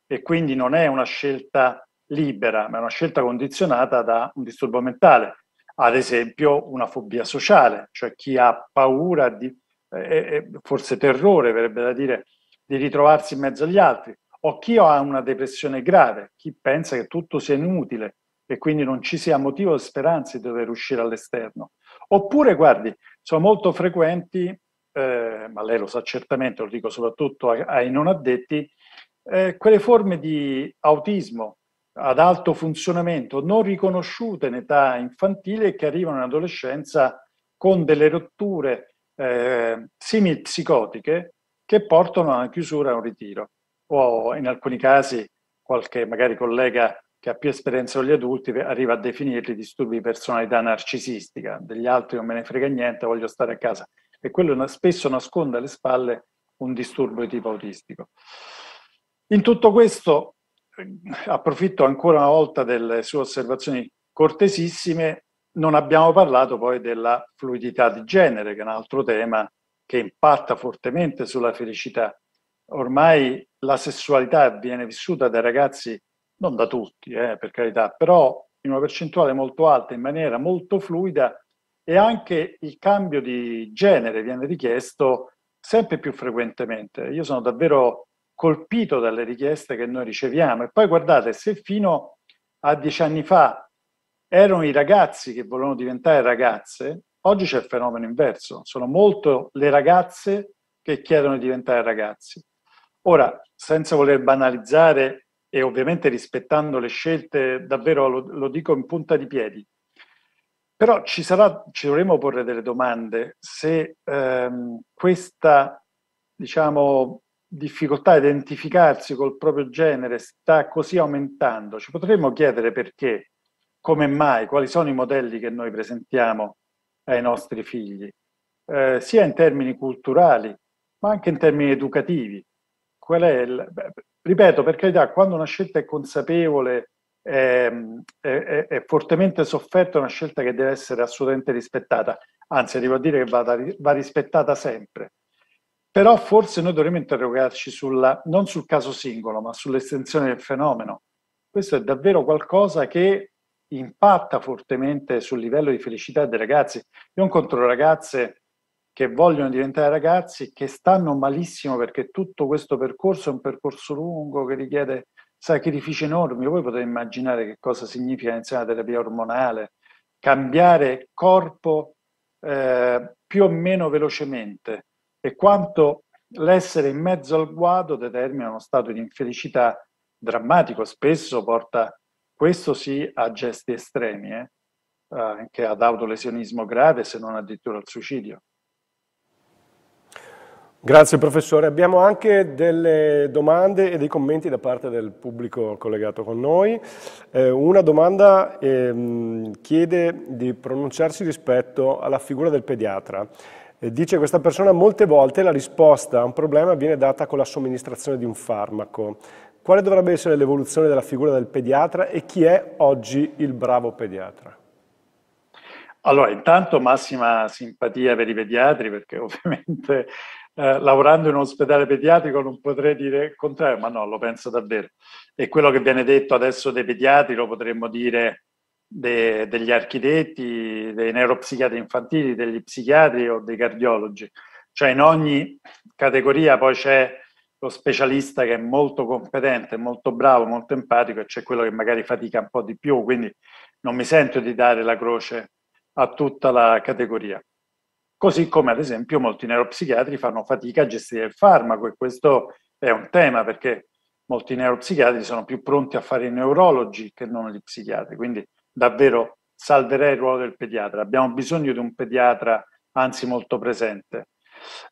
[SPEAKER 3] e quindi non è una scelta libera, ma è una scelta condizionata da un disturbo mentale, ad esempio una fobia sociale, cioè chi ha paura di, eh, eh, eh forse terrore, verrebbe da dire, di ritrovarsi in mezzo agli altri, o chi ha una depressione grave, chi pensa che tutto sia inutile e quindi non ci sia motivo o speranza di dover uscire all'esterno. Oppure, guardi, sono molto frequenti eh, ma lei lo sa certamente, lo dico soprattutto ai, non addetti, eh, quelle forme di autismo ad alto funzionamento non riconosciute in età infantile che arrivano in adolescenza con delle rotture eh, simipsicotiche che portano a una chiusura, a un ritiro o in alcuni casi qualche magari collega che ha più esperienza con gli adulti arriva a definirli disturbi di personalità narcisistica, degli altri non me ne frega niente, voglio stare a casa e quello spesso nasconde alle spalle un disturbo di tipo autistico. In tutto questo eh, approfitto ancora una volta delle sue osservazioni cortesissime, non abbiamo parlato poi della fluidità di genere, che è un altro tema che impatta fortemente sulla felicità. Ormai la sessualità viene vissuta dai ragazzi, non da tutti, eh, per carità, però in una percentuale molto alta, in maniera molto fluida, e anche il cambio di genere viene richiesto sempre più frequentemente. Io sono davvero colpito dalle richieste che noi riceviamo e poi guardate, se fino a dieci anni fa erano i ragazzi che volevano diventare ragazze, oggi c'è il fenomeno inverso, sono molto le ragazze che chiedono di diventare ragazzi. Ora, senza voler banalizzare e ovviamente rispettando le scelte, davvero lo, lo dico in punta di piedi, però ci, sarà, ci dovremo porre delle domande se ehm, questa diciamo, difficoltà a identificarsi col proprio genere sta così aumentando. Ci potremmo chiedere perché, come mai, quali sono i modelli che noi presentiamo ai nostri figli, eh, sia in termini culturali, ma anche in termini educativi. Il, beh, ripeto, per carità, quando una scelta è consapevole Ehm, è, è, è, fortemente sofferto, è una scelta che deve essere assolutamente rispettata, anzi devo dire che va, va rispettata sempre. Però forse noi dovremmo interrogarci sulla, non sul caso singolo, ma sull'estensione del fenomeno. Questo è davvero qualcosa che impatta fortemente sul livello di felicità dei ragazzi. Io incontro ragazze che vogliono diventare ragazzi, che stanno malissimo perché tutto questo percorso è un percorso lungo che richiede sacrifici enormi. Voi potete immaginare che cosa significa iniziare una terapia ormonale, cambiare corpo eh, più o meno velocemente e quanto l'essere in mezzo al guado determina uno stato di infelicità drammatico, spesso porta questo sì a gesti estremi, eh? eh anche ad autolesionismo grave se non addirittura al suicidio.
[SPEAKER 1] Grazie professore. Abbiamo anche delle domande e dei commenti da parte del pubblico collegato con noi. Eh, una domanda eh, chiede di pronunciarsi rispetto alla figura del pediatra. Eh, dice questa persona molte volte la risposta a un problema viene data con la somministrazione di un farmaco. Quale dovrebbe essere l'evoluzione della figura del pediatra e chi è oggi il
[SPEAKER 3] bravo pediatra? Allora, intanto massima simpatia per i pediatri perché ovviamente eh, lavorando in un ospedale pediatrico non potrei dire il contrario, ma no, lo penso davvero. E quello che viene detto adesso dei pediatri lo potremmo dire de, degli architetti, dei neuropsichiatri infantili, degli psichiatri o dei cardiologi. Cioè in ogni categoria poi c'è lo specialista che è molto competente, molto bravo, molto empatico e c'è quello che magari fatica un po' di più, quindi non mi sento di dare la croce a tutta la categoria. Così come ad esempio molti neuropsichiatri fanno fatica a gestire il farmaco e questo è un tema perché molti neuropsichiatri sono più pronti a fare i neurologi che non gli psichiatri, quindi davvero salverei il ruolo del pediatra. Abbiamo bisogno di un pediatra anzi molto presente.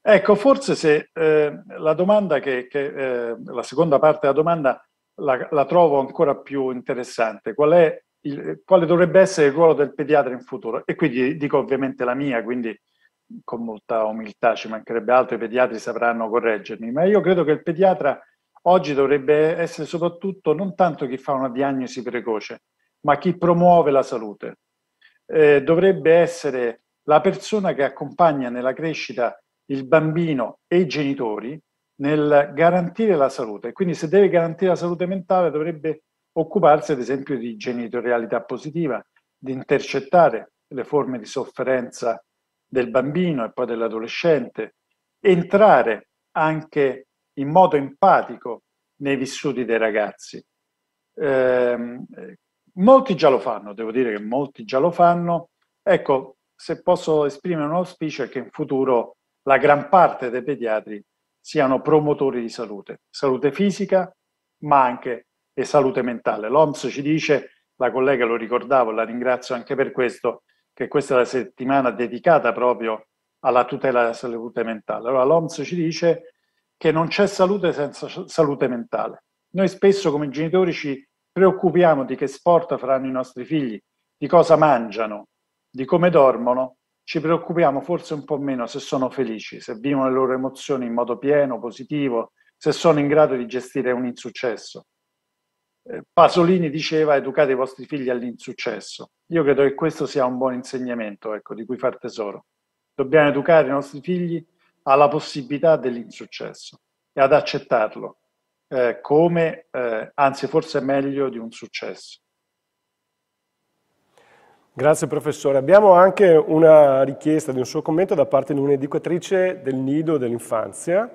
[SPEAKER 3] Ecco, forse se eh, la domanda che, che eh, la seconda parte della domanda la, la trovo ancora più interessante. Qual è il, quale dovrebbe essere il ruolo del pediatra in futuro? E quindi dico ovviamente la mia, quindi con molta umiltà, ci mancherebbe altro, i pediatri sapranno correggermi, ma io credo che il pediatra oggi dovrebbe essere soprattutto non tanto chi fa una diagnosi precoce, ma chi promuove la salute. Eh, dovrebbe essere la persona che accompagna nella crescita il bambino e i genitori nel garantire la salute. Quindi se deve garantire la salute mentale dovrebbe occuparsi ad esempio di genitorialità positiva, di intercettare le forme di sofferenza del bambino e poi dell'adolescente, entrare anche in modo empatico nei vissuti dei ragazzi. Eh, molti già lo fanno, devo dire che molti già lo fanno. Ecco, se posso esprimere un auspicio è che in futuro la gran parte dei pediatri siano promotori di salute, salute fisica, ma anche e salute mentale. L'OMS ci dice, la collega lo ricordavo, la ringrazio anche per questo, che questa è la settimana dedicata proprio alla tutela della salute mentale. Allora l'OMS ci dice che non c'è salute senza salute mentale. Noi spesso come genitori ci preoccupiamo di che sport faranno i nostri figli, di cosa mangiano, di come dormono, ci preoccupiamo forse un po' meno se sono felici, se vivono le loro emozioni in modo pieno, positivo, se sono in grado di gestire un insuccesso. Eh, Pasolini diceva educate i vostri figli all'insuccesso. Io credo che questo sia un buon insegnamento ecco, di cui far tesoro. Dobbiamo educare i nostri figli alla possibilità dell'insuccesso e ad accettarlo eh, come, eh, anzi forse meglio di un successo.
[SPEAKER 1] Grazie professore. Abbiamo anche una richiesta di un suo commento da parte di un'educatrice del nido dell'infanzia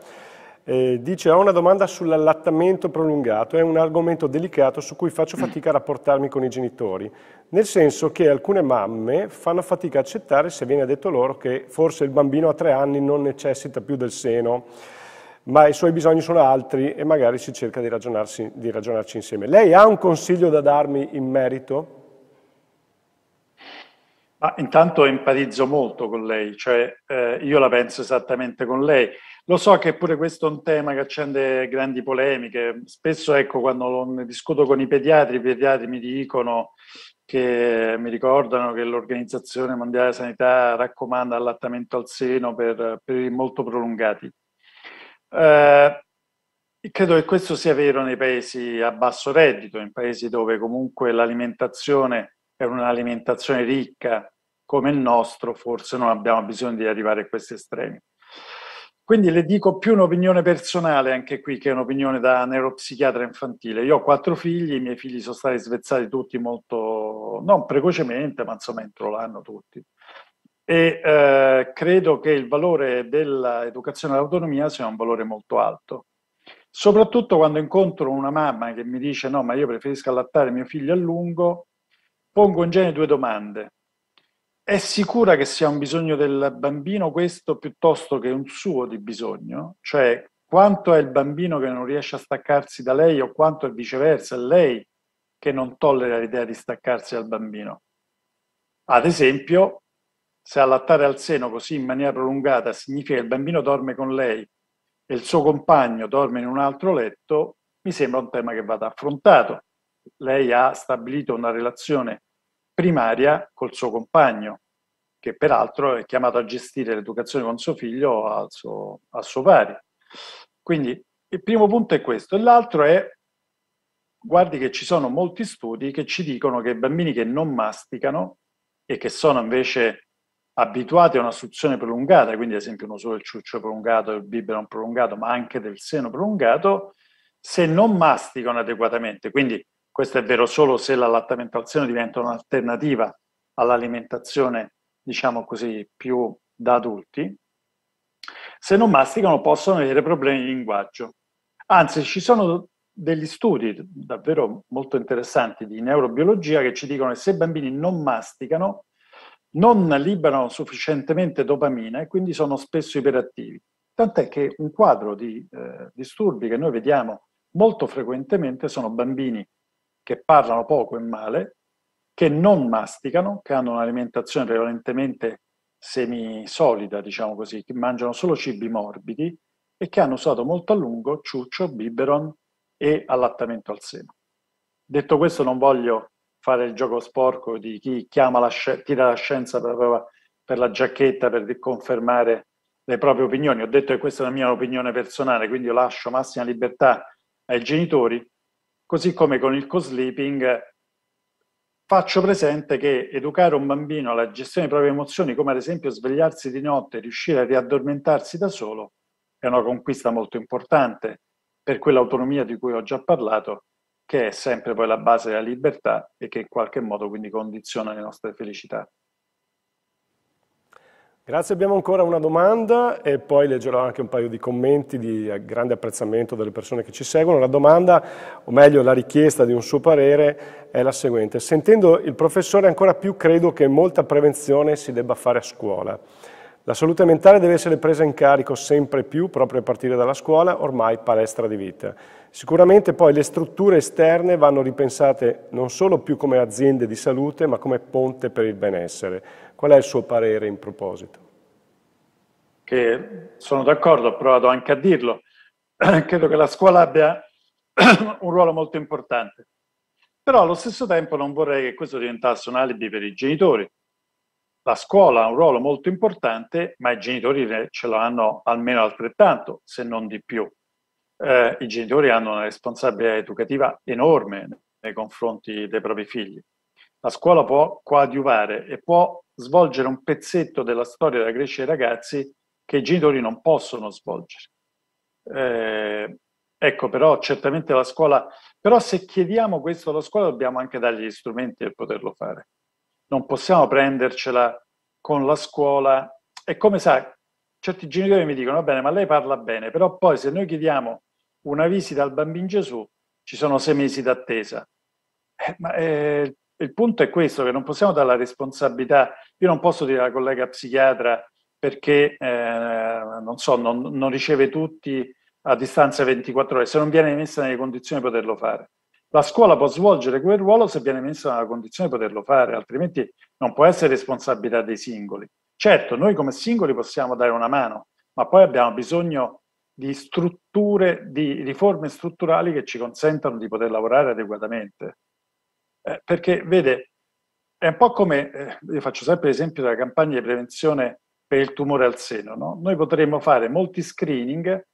[SPEAKER 1] eh, dice, ho una domanda sull'allattamento prolungato, è un argomento delicato su cui faccio fatica a rapportarmi con i genitori, nel senso che alcune mamme fanno fatica a accettare se viene detto loro che forse il bambino a tre anni non necessita più del seno, ma i suoi bisogni sono altri e magari si cerca di, di ragionarci insieme. Lei ha un consiglio da darmi in merito?
[SPEAKER 3] Ma intanto empatizzo molto con lei, cioè eh, io la penso esattamente con lei. Lo so che pure questo è un tema che accende grandi polemiche. Spesso, ecco, quando discuto con i pediatri, i pediatri mi dicono che mi ricordano che l'Organizzazione Mondiale della Sanità raccomanda allattamento al seno per periodi molto prolungati. Eh, credo che questo sia vero nei paesi a basso reddito, in paesi dove comunque l'alimentazione è un'alimentazione ricca come il nostro, forse non abbiamo bisogno di arrivare a questi estremi. Quindi le dico più un'opinione personale anche qui che un'opinione da neuropsichiatra infantile. Io ho quattro figli, i miei figli sono stati svezzati tutti molto, non precocemente, ma insomma entro l'anno tutti. E eh, credo che il valore dell'educazione all'autonomia sia un valore molto alto. Soprattutto quando incontro una mamma che mi dice no, ma io preferisco allattare mio figlio a lungo, pongo in genere due domande. È sicura che sia un bisogno del bambino questo piuttosto che un suo di bisogno? Cioè, quanto è il bambino che non riesce a staccarsi da lei o quanto è viceversa, è lei che non tollera l'idea di staccarsi dal bambino? Ad esempio, se allattare al seno così in maniera prolungata significa che il bambino dorme con lei e il suo compagno dorme in un altro letto, mi sembra un tema che vada affrontato. Lei ha stabilito una relazione primaria col suo compagno, che peraltro è chiamato a gestire l'educazione con suo figlio al suo, al suo pari. Quindi il primo punto è questo, l'altro è, guardi che ci sono molti studi che ci dicono che i bambini che non masticano e che sono invece abituati a una suzione prolungata, quindi ad esempio non solo il ciuccio prolungato, il biberon prolungato, ma anche del seno prolungato, se non masticano adeguatamente, quindi questo è vero solo se la lattamentazione diventa un'alternativa all'alimentazione, diciamo così, più da adulti. Se non masticano possono avere problemi di linguaggio. Anzi, ci sono degli studi davvero molto interessanti di neurobiologia che ci dicono che se i bambini non masticano, non liberano sufficientemente dopamina e quindi sono spesso iperattivi. Tant'è che un quadro di eh, disturbi che noi vediamo molto frequentemente sono bambini che parlano poco e male, che non masticano, che hanno un'alimentazione prevalentemente semisolida, diciamo così, che mangiano solo cibi morbidi e che hanno usato molto a lungo ciuccio, biberon e allattamento al seno. Detto questo, non voglio fare il gioco sporco di chi chiama la sci- tira la scienza per, per la giacchetta per confermare le proprie opinioni. Ho detto che questa è la mia opinione personale, quindi io lascio massima libertà ai genitori Così come con il co-sleeping faccio presente che educare un bambino alla gestione delle proprie emozioni, come ad esempio svegliarsi di notte e riuscire a riaddormentarsi da solo, è una conquista molto importante per quell'autonomia di cui ho già parlato, che è sempre poi la base della libertà e che in qualche modo quindi condiziona le nostre felicità.
[SPEAKER 1] Grazie, abbiamo ancora una domanda e poi leggerò anche un paio di commenti di eh, grande apprezzamento delle persone che ci seguono. La domanda, o meglio la richiesta di un suo parere, è la seguente. Sentendo il professore ancora più credo che molta prevenzione si debba fare a scuola. La salute mentale deve essere presa in carico sempre più proprio a partire dalla scuola, ormai palestra di vita. Sicuramente poi le strutture esterne vanno ripensate non solo più come aziende di salute, ma come ponte per il benessere Qual è il suo parere in proposito?
[SPEAKER 3] Che sono d'accordo, ho provato anche a dirlo. [CLEARS THROAT] Credo che la scuola abbia [CLEARS THROAT] un ruolo molto importante. Però allo stesso tempo non vorrei che questo diventasse un alibi per i genitori. La scuola ha un ruolo molto importante, ma i genitori ce lo hanno almeno altrettanto, se non di più. Eh, I genitori hanno una responsabilità educativa enorme nei confronti dei propri figli. La scuola può coadiuvare e può svolgere un pezzetto della storia della crescita dei ragazzi che i genitori non possono svolgere. Eh, ecco, però certamente la scuola, però se chiediamo questo alla scuola dobbiamo anche dargli gli strumenti per poterlo fare. Non possiamo prendercela con la scuola. E come sa, certi genitori mi dicono, va bene, ma lei parla bene, però poi se noi chiediamo una visita al bambino Gesù, ci sono sei mesi d'attesa. Eh, ma eh, il punto è questo, che non possiamo dare la responsabilità, io non posso dire alla collega psichiatra perché eh, non, so, non, non riceve tutti a distanza 24 ore, se non viene messa nelle condizioni di poterlo fare. La scuola può svolgere quel ruolo se viene messa nella condizione di poterlo fare, altrimenti non può essere responsabilità dei singoli. Certo, noi come singoli possiamo dare una mano, ma poi abbiamo bisogno di strutture, di riforme strutturali che ci consentano di poter lavorare adeguatamente eh, perché vede, è un po' come, eh, io faccio sempre l'esempio della campagna di prevenzione per il tumore al seno, no? noi potremmo fare molti screening,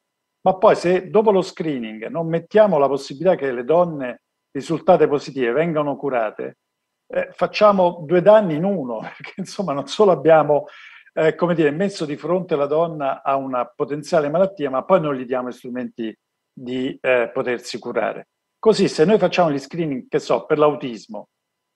[SPEAKER 3] ma poi se dopo lo screening non mettiamo la possibilità che le donne risultate positive vengano curate, eh, facciamo due danni in uno, [LAUGHS] perché insomma non solo abbiamo eh, come dire, messo di fronte la donna a una potenziale malattia, ma poi non gli diamo strumenti di eh, potersi curare. Così se noi facciamo gli screening, che so, per l'autismo,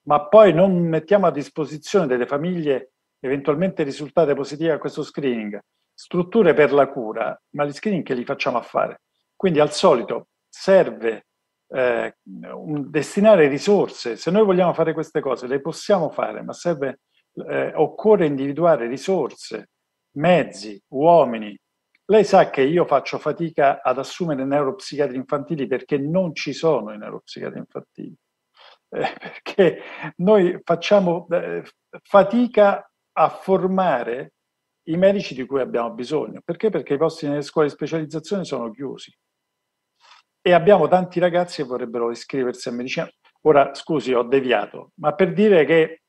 [SPEAKER 3] ma poi non mettiamo a disposizione delle famiglie eventualmente risultate positive a questo screening, strutture per la cura, ma gli screening che li facciamo a fare? Quindi al solito serve eh, un, destinare risorse, se noi vogliamo fare queste cose le possiamo fare, ma serve, eh, occorre individuare risorse, mezzi, uomini, lei sa che io faccio fatica ad assumere neuropsichiatri infantili perché non ci sono i neuropsichiatri infantili, eh, [LAUGHS] perché noi facciamo eh, fatica a formare i medici di cui abbiamo bisogno. Perché? Perché i posti nelle scuole di specializzazione sono chiusi e abbiamo tanti ragazzi che vorrebbero iscriversi a medicina. Ora, scusi, ho deviato, ma per dire che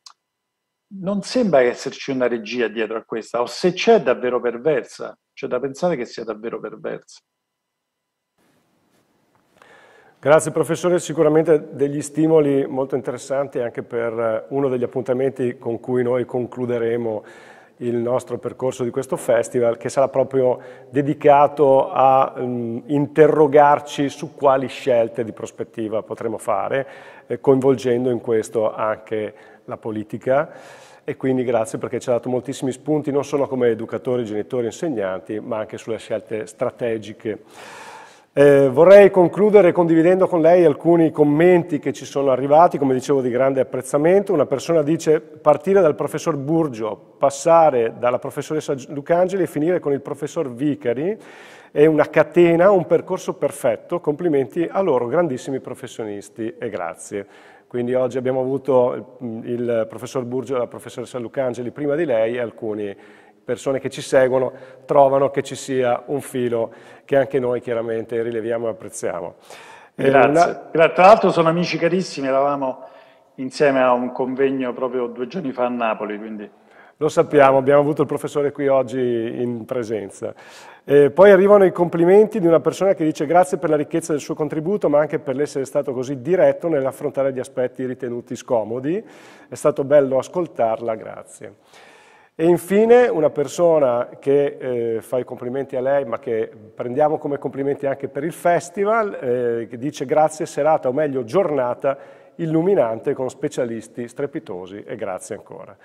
[SPEAKER 3] non sembra esserci una regia dietro a questa, o se c'è davvero perversa, c'è da pensare che sia davvero perversa.
[SPEAKER 1] Grazie professore, sicuramente degli stimoli molto interessanti anche per eh, uno degli appuntamenti con cui noi concluderemo il nostro percorso di questo festival che sarà proprio dedicato a um, interrogarci su quali scelte di prospettiva potremo fare, eh, coinvolgendo in questo anche la politica e quindi grazie perché ci ha dato moltissimi spunti non solo come educatori, genitori, insegnanti, ma anche sulle scelte strategiche. Eh, vorrei concludere condividendo con lei alcuni commenti che ci sono arrivati, come dicevo di grande apprezzamento. Una persona dice partire dal professor Burgio, passare dalla professoressa Lucangeli e finire con il professor Vicari è una catena, un percorso perfetto. Complimenti a loro, grandissimi professionisti e grazie. Quindi oggi abbiamo avuto mm, il professor Burgio e la professoressa Lucangeli prima di lei e alcune persone che ci seguono trovano che ci sia un filo che anche noi chiaramente rileviamo e apprezziamo. Eh, Grazie. Una... Tra l'altro sono
[SPEAKER 3] amici carissimi, eravamo insieme a un convegno proprio due giorni fa a Napoli, quindi lo sappiamo, abbiamo
[SPEAKER 1] avuto il professore qui oggi in presenza. E poi arrivano i complimenti di una persona che dice grazie per la ricchezza del suo contributo, ma anche per l'essere stato così diretto nell'affrontare gli aspetti ritenuti scomodi. È stato bello ascoltarla, grazie. E infine una persona che eh, fa i complimenti a lei, ma che prendiamo come complimenti anche per il festival, eh, che dice grazie serata, o meglio giornata, illuminante con specialisti strepitosi e grazie ancora.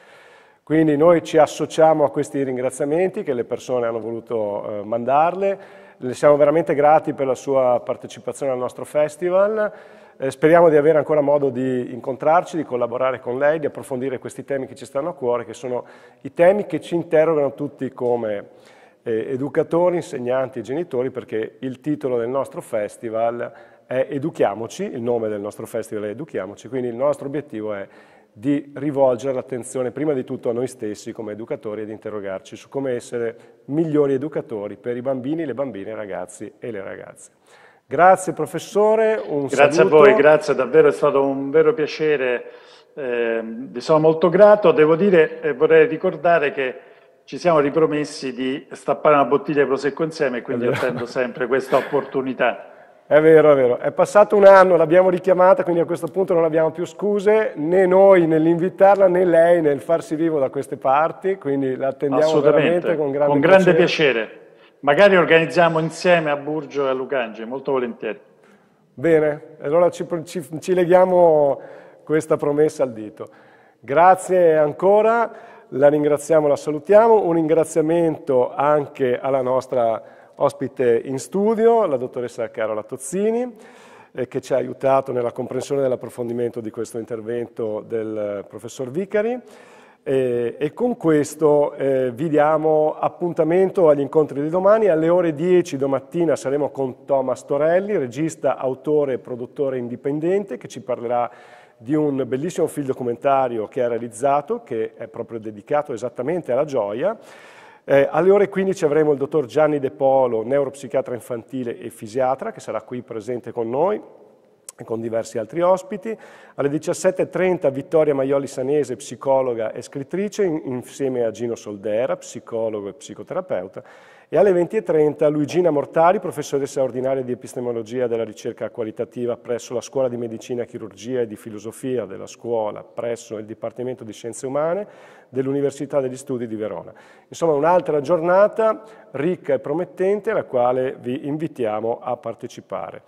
[SPEAKER 1] Quindi noi ci associamo a questi ringraziamenti che le persone hanno voluto eh, mandarle, le siamo veramente grati per la sua partecipazione al nostro festival, eh, speriamo di avere ancora modo di incontrarci, di collaborare con lei, di approfondire questi temi che ci stanno a cuore, che sono i temi che ci interrogano tutti come eh, educatori, insegnanti e genitori, perché il titolo del nostro festival è Educhiamoci, il nome del nostro festival è Educhiamoci, quindi il nostro obiettivo è di rivolgere l'attenzione prima di tutto a noi stessi come educatori e di interrogarci su come essere migliori educatori per i bambini, le bambine, i ragazzi e le ragazze. Grazie professore,
[SPEAKER 3] un Grazie saluto. a voi, grazie, davvero è stato un vero piacere, eh, vi sono molto grato. Devo dire e eh, vorrei ricordare che ci siamo ripromessi di stappare una bottiglia di prosecco insieme, quindi attendo sempre questa opportunità. È vero, è vero. È
[SPEAKER 1] passato un anno, l'abbiamo richiamata, quindi a questo punto non abbiamo più scuse, né noi nell'invitarla, né lei nel farsi vivo da queste parti, quindi l'attendiamo attendiamo veramente con grande, con grande piacere.
[SPEAKER 3] piacere. Magari organizziamo insieme a Burgio e a Lucange, molto volentieri.
[SPEAKER 1] Bene, allora ci, ci, ci leghiamo questa promessa al dito. Grazie ancora, la ringraziamo, la salutiamo. Un ringraziamento anche alla nostra Ospite in studio la dottoressa Carola Tozzini, eh, che ci ha aiutato nella comprensione e nell'approfondimento di questo intervento del eh, professor Vicari. Eh, e con questo eh, vi diamo appuntamento agli incontri di domani. Alle ore 10 domattina saremo con Thomas Torelli, regista, autore e produttore indipendente, che ci parlerà di un bellissimo film documentario che ha realizzato, che è proprio dedicato esattamente alla gioia eh, alle ore 15 avremo il dottor Gianni De Polo, neuropsichiatra infantile e fisiatra, che sarà qui presente con noi e con diversi altri ospiti. Alle 17.30 Vittoria Maioli Sanese, psicologa e scrittrice, in, insieme a Gino Soldera, psicologo e psicoterapeuta e alle 20.30 Luigina Mortari, professoressa ordinaria di epistemologia della ricerca qualitativa presso la Scuola di Medicina, Chirurgia e di Filosofia della scuola presso il Dipartimento di Scienze Umane dell'Università degli Studi di Verona. Insomma un'altra giornata ricca e promettente alla quale vi invitiamo a partecipare.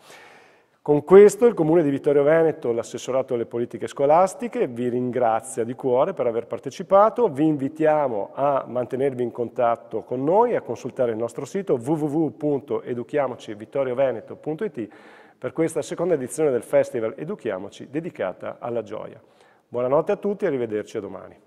[SPEAKER 1] Con questo il Comune di Vittorio Veneto, l'assessorato alle politiche scolastiche, vi ringrazia di cuore per aver partecipato, vi invitiamo a mantenervi in contatto con noi, a consultare il nostro sito www.educhiamocivittorioveneto.it per questa seconda edizione del Festival Educhiamoci dedicata alla gioia. Buonanotte a tutti e arrivederci a domani.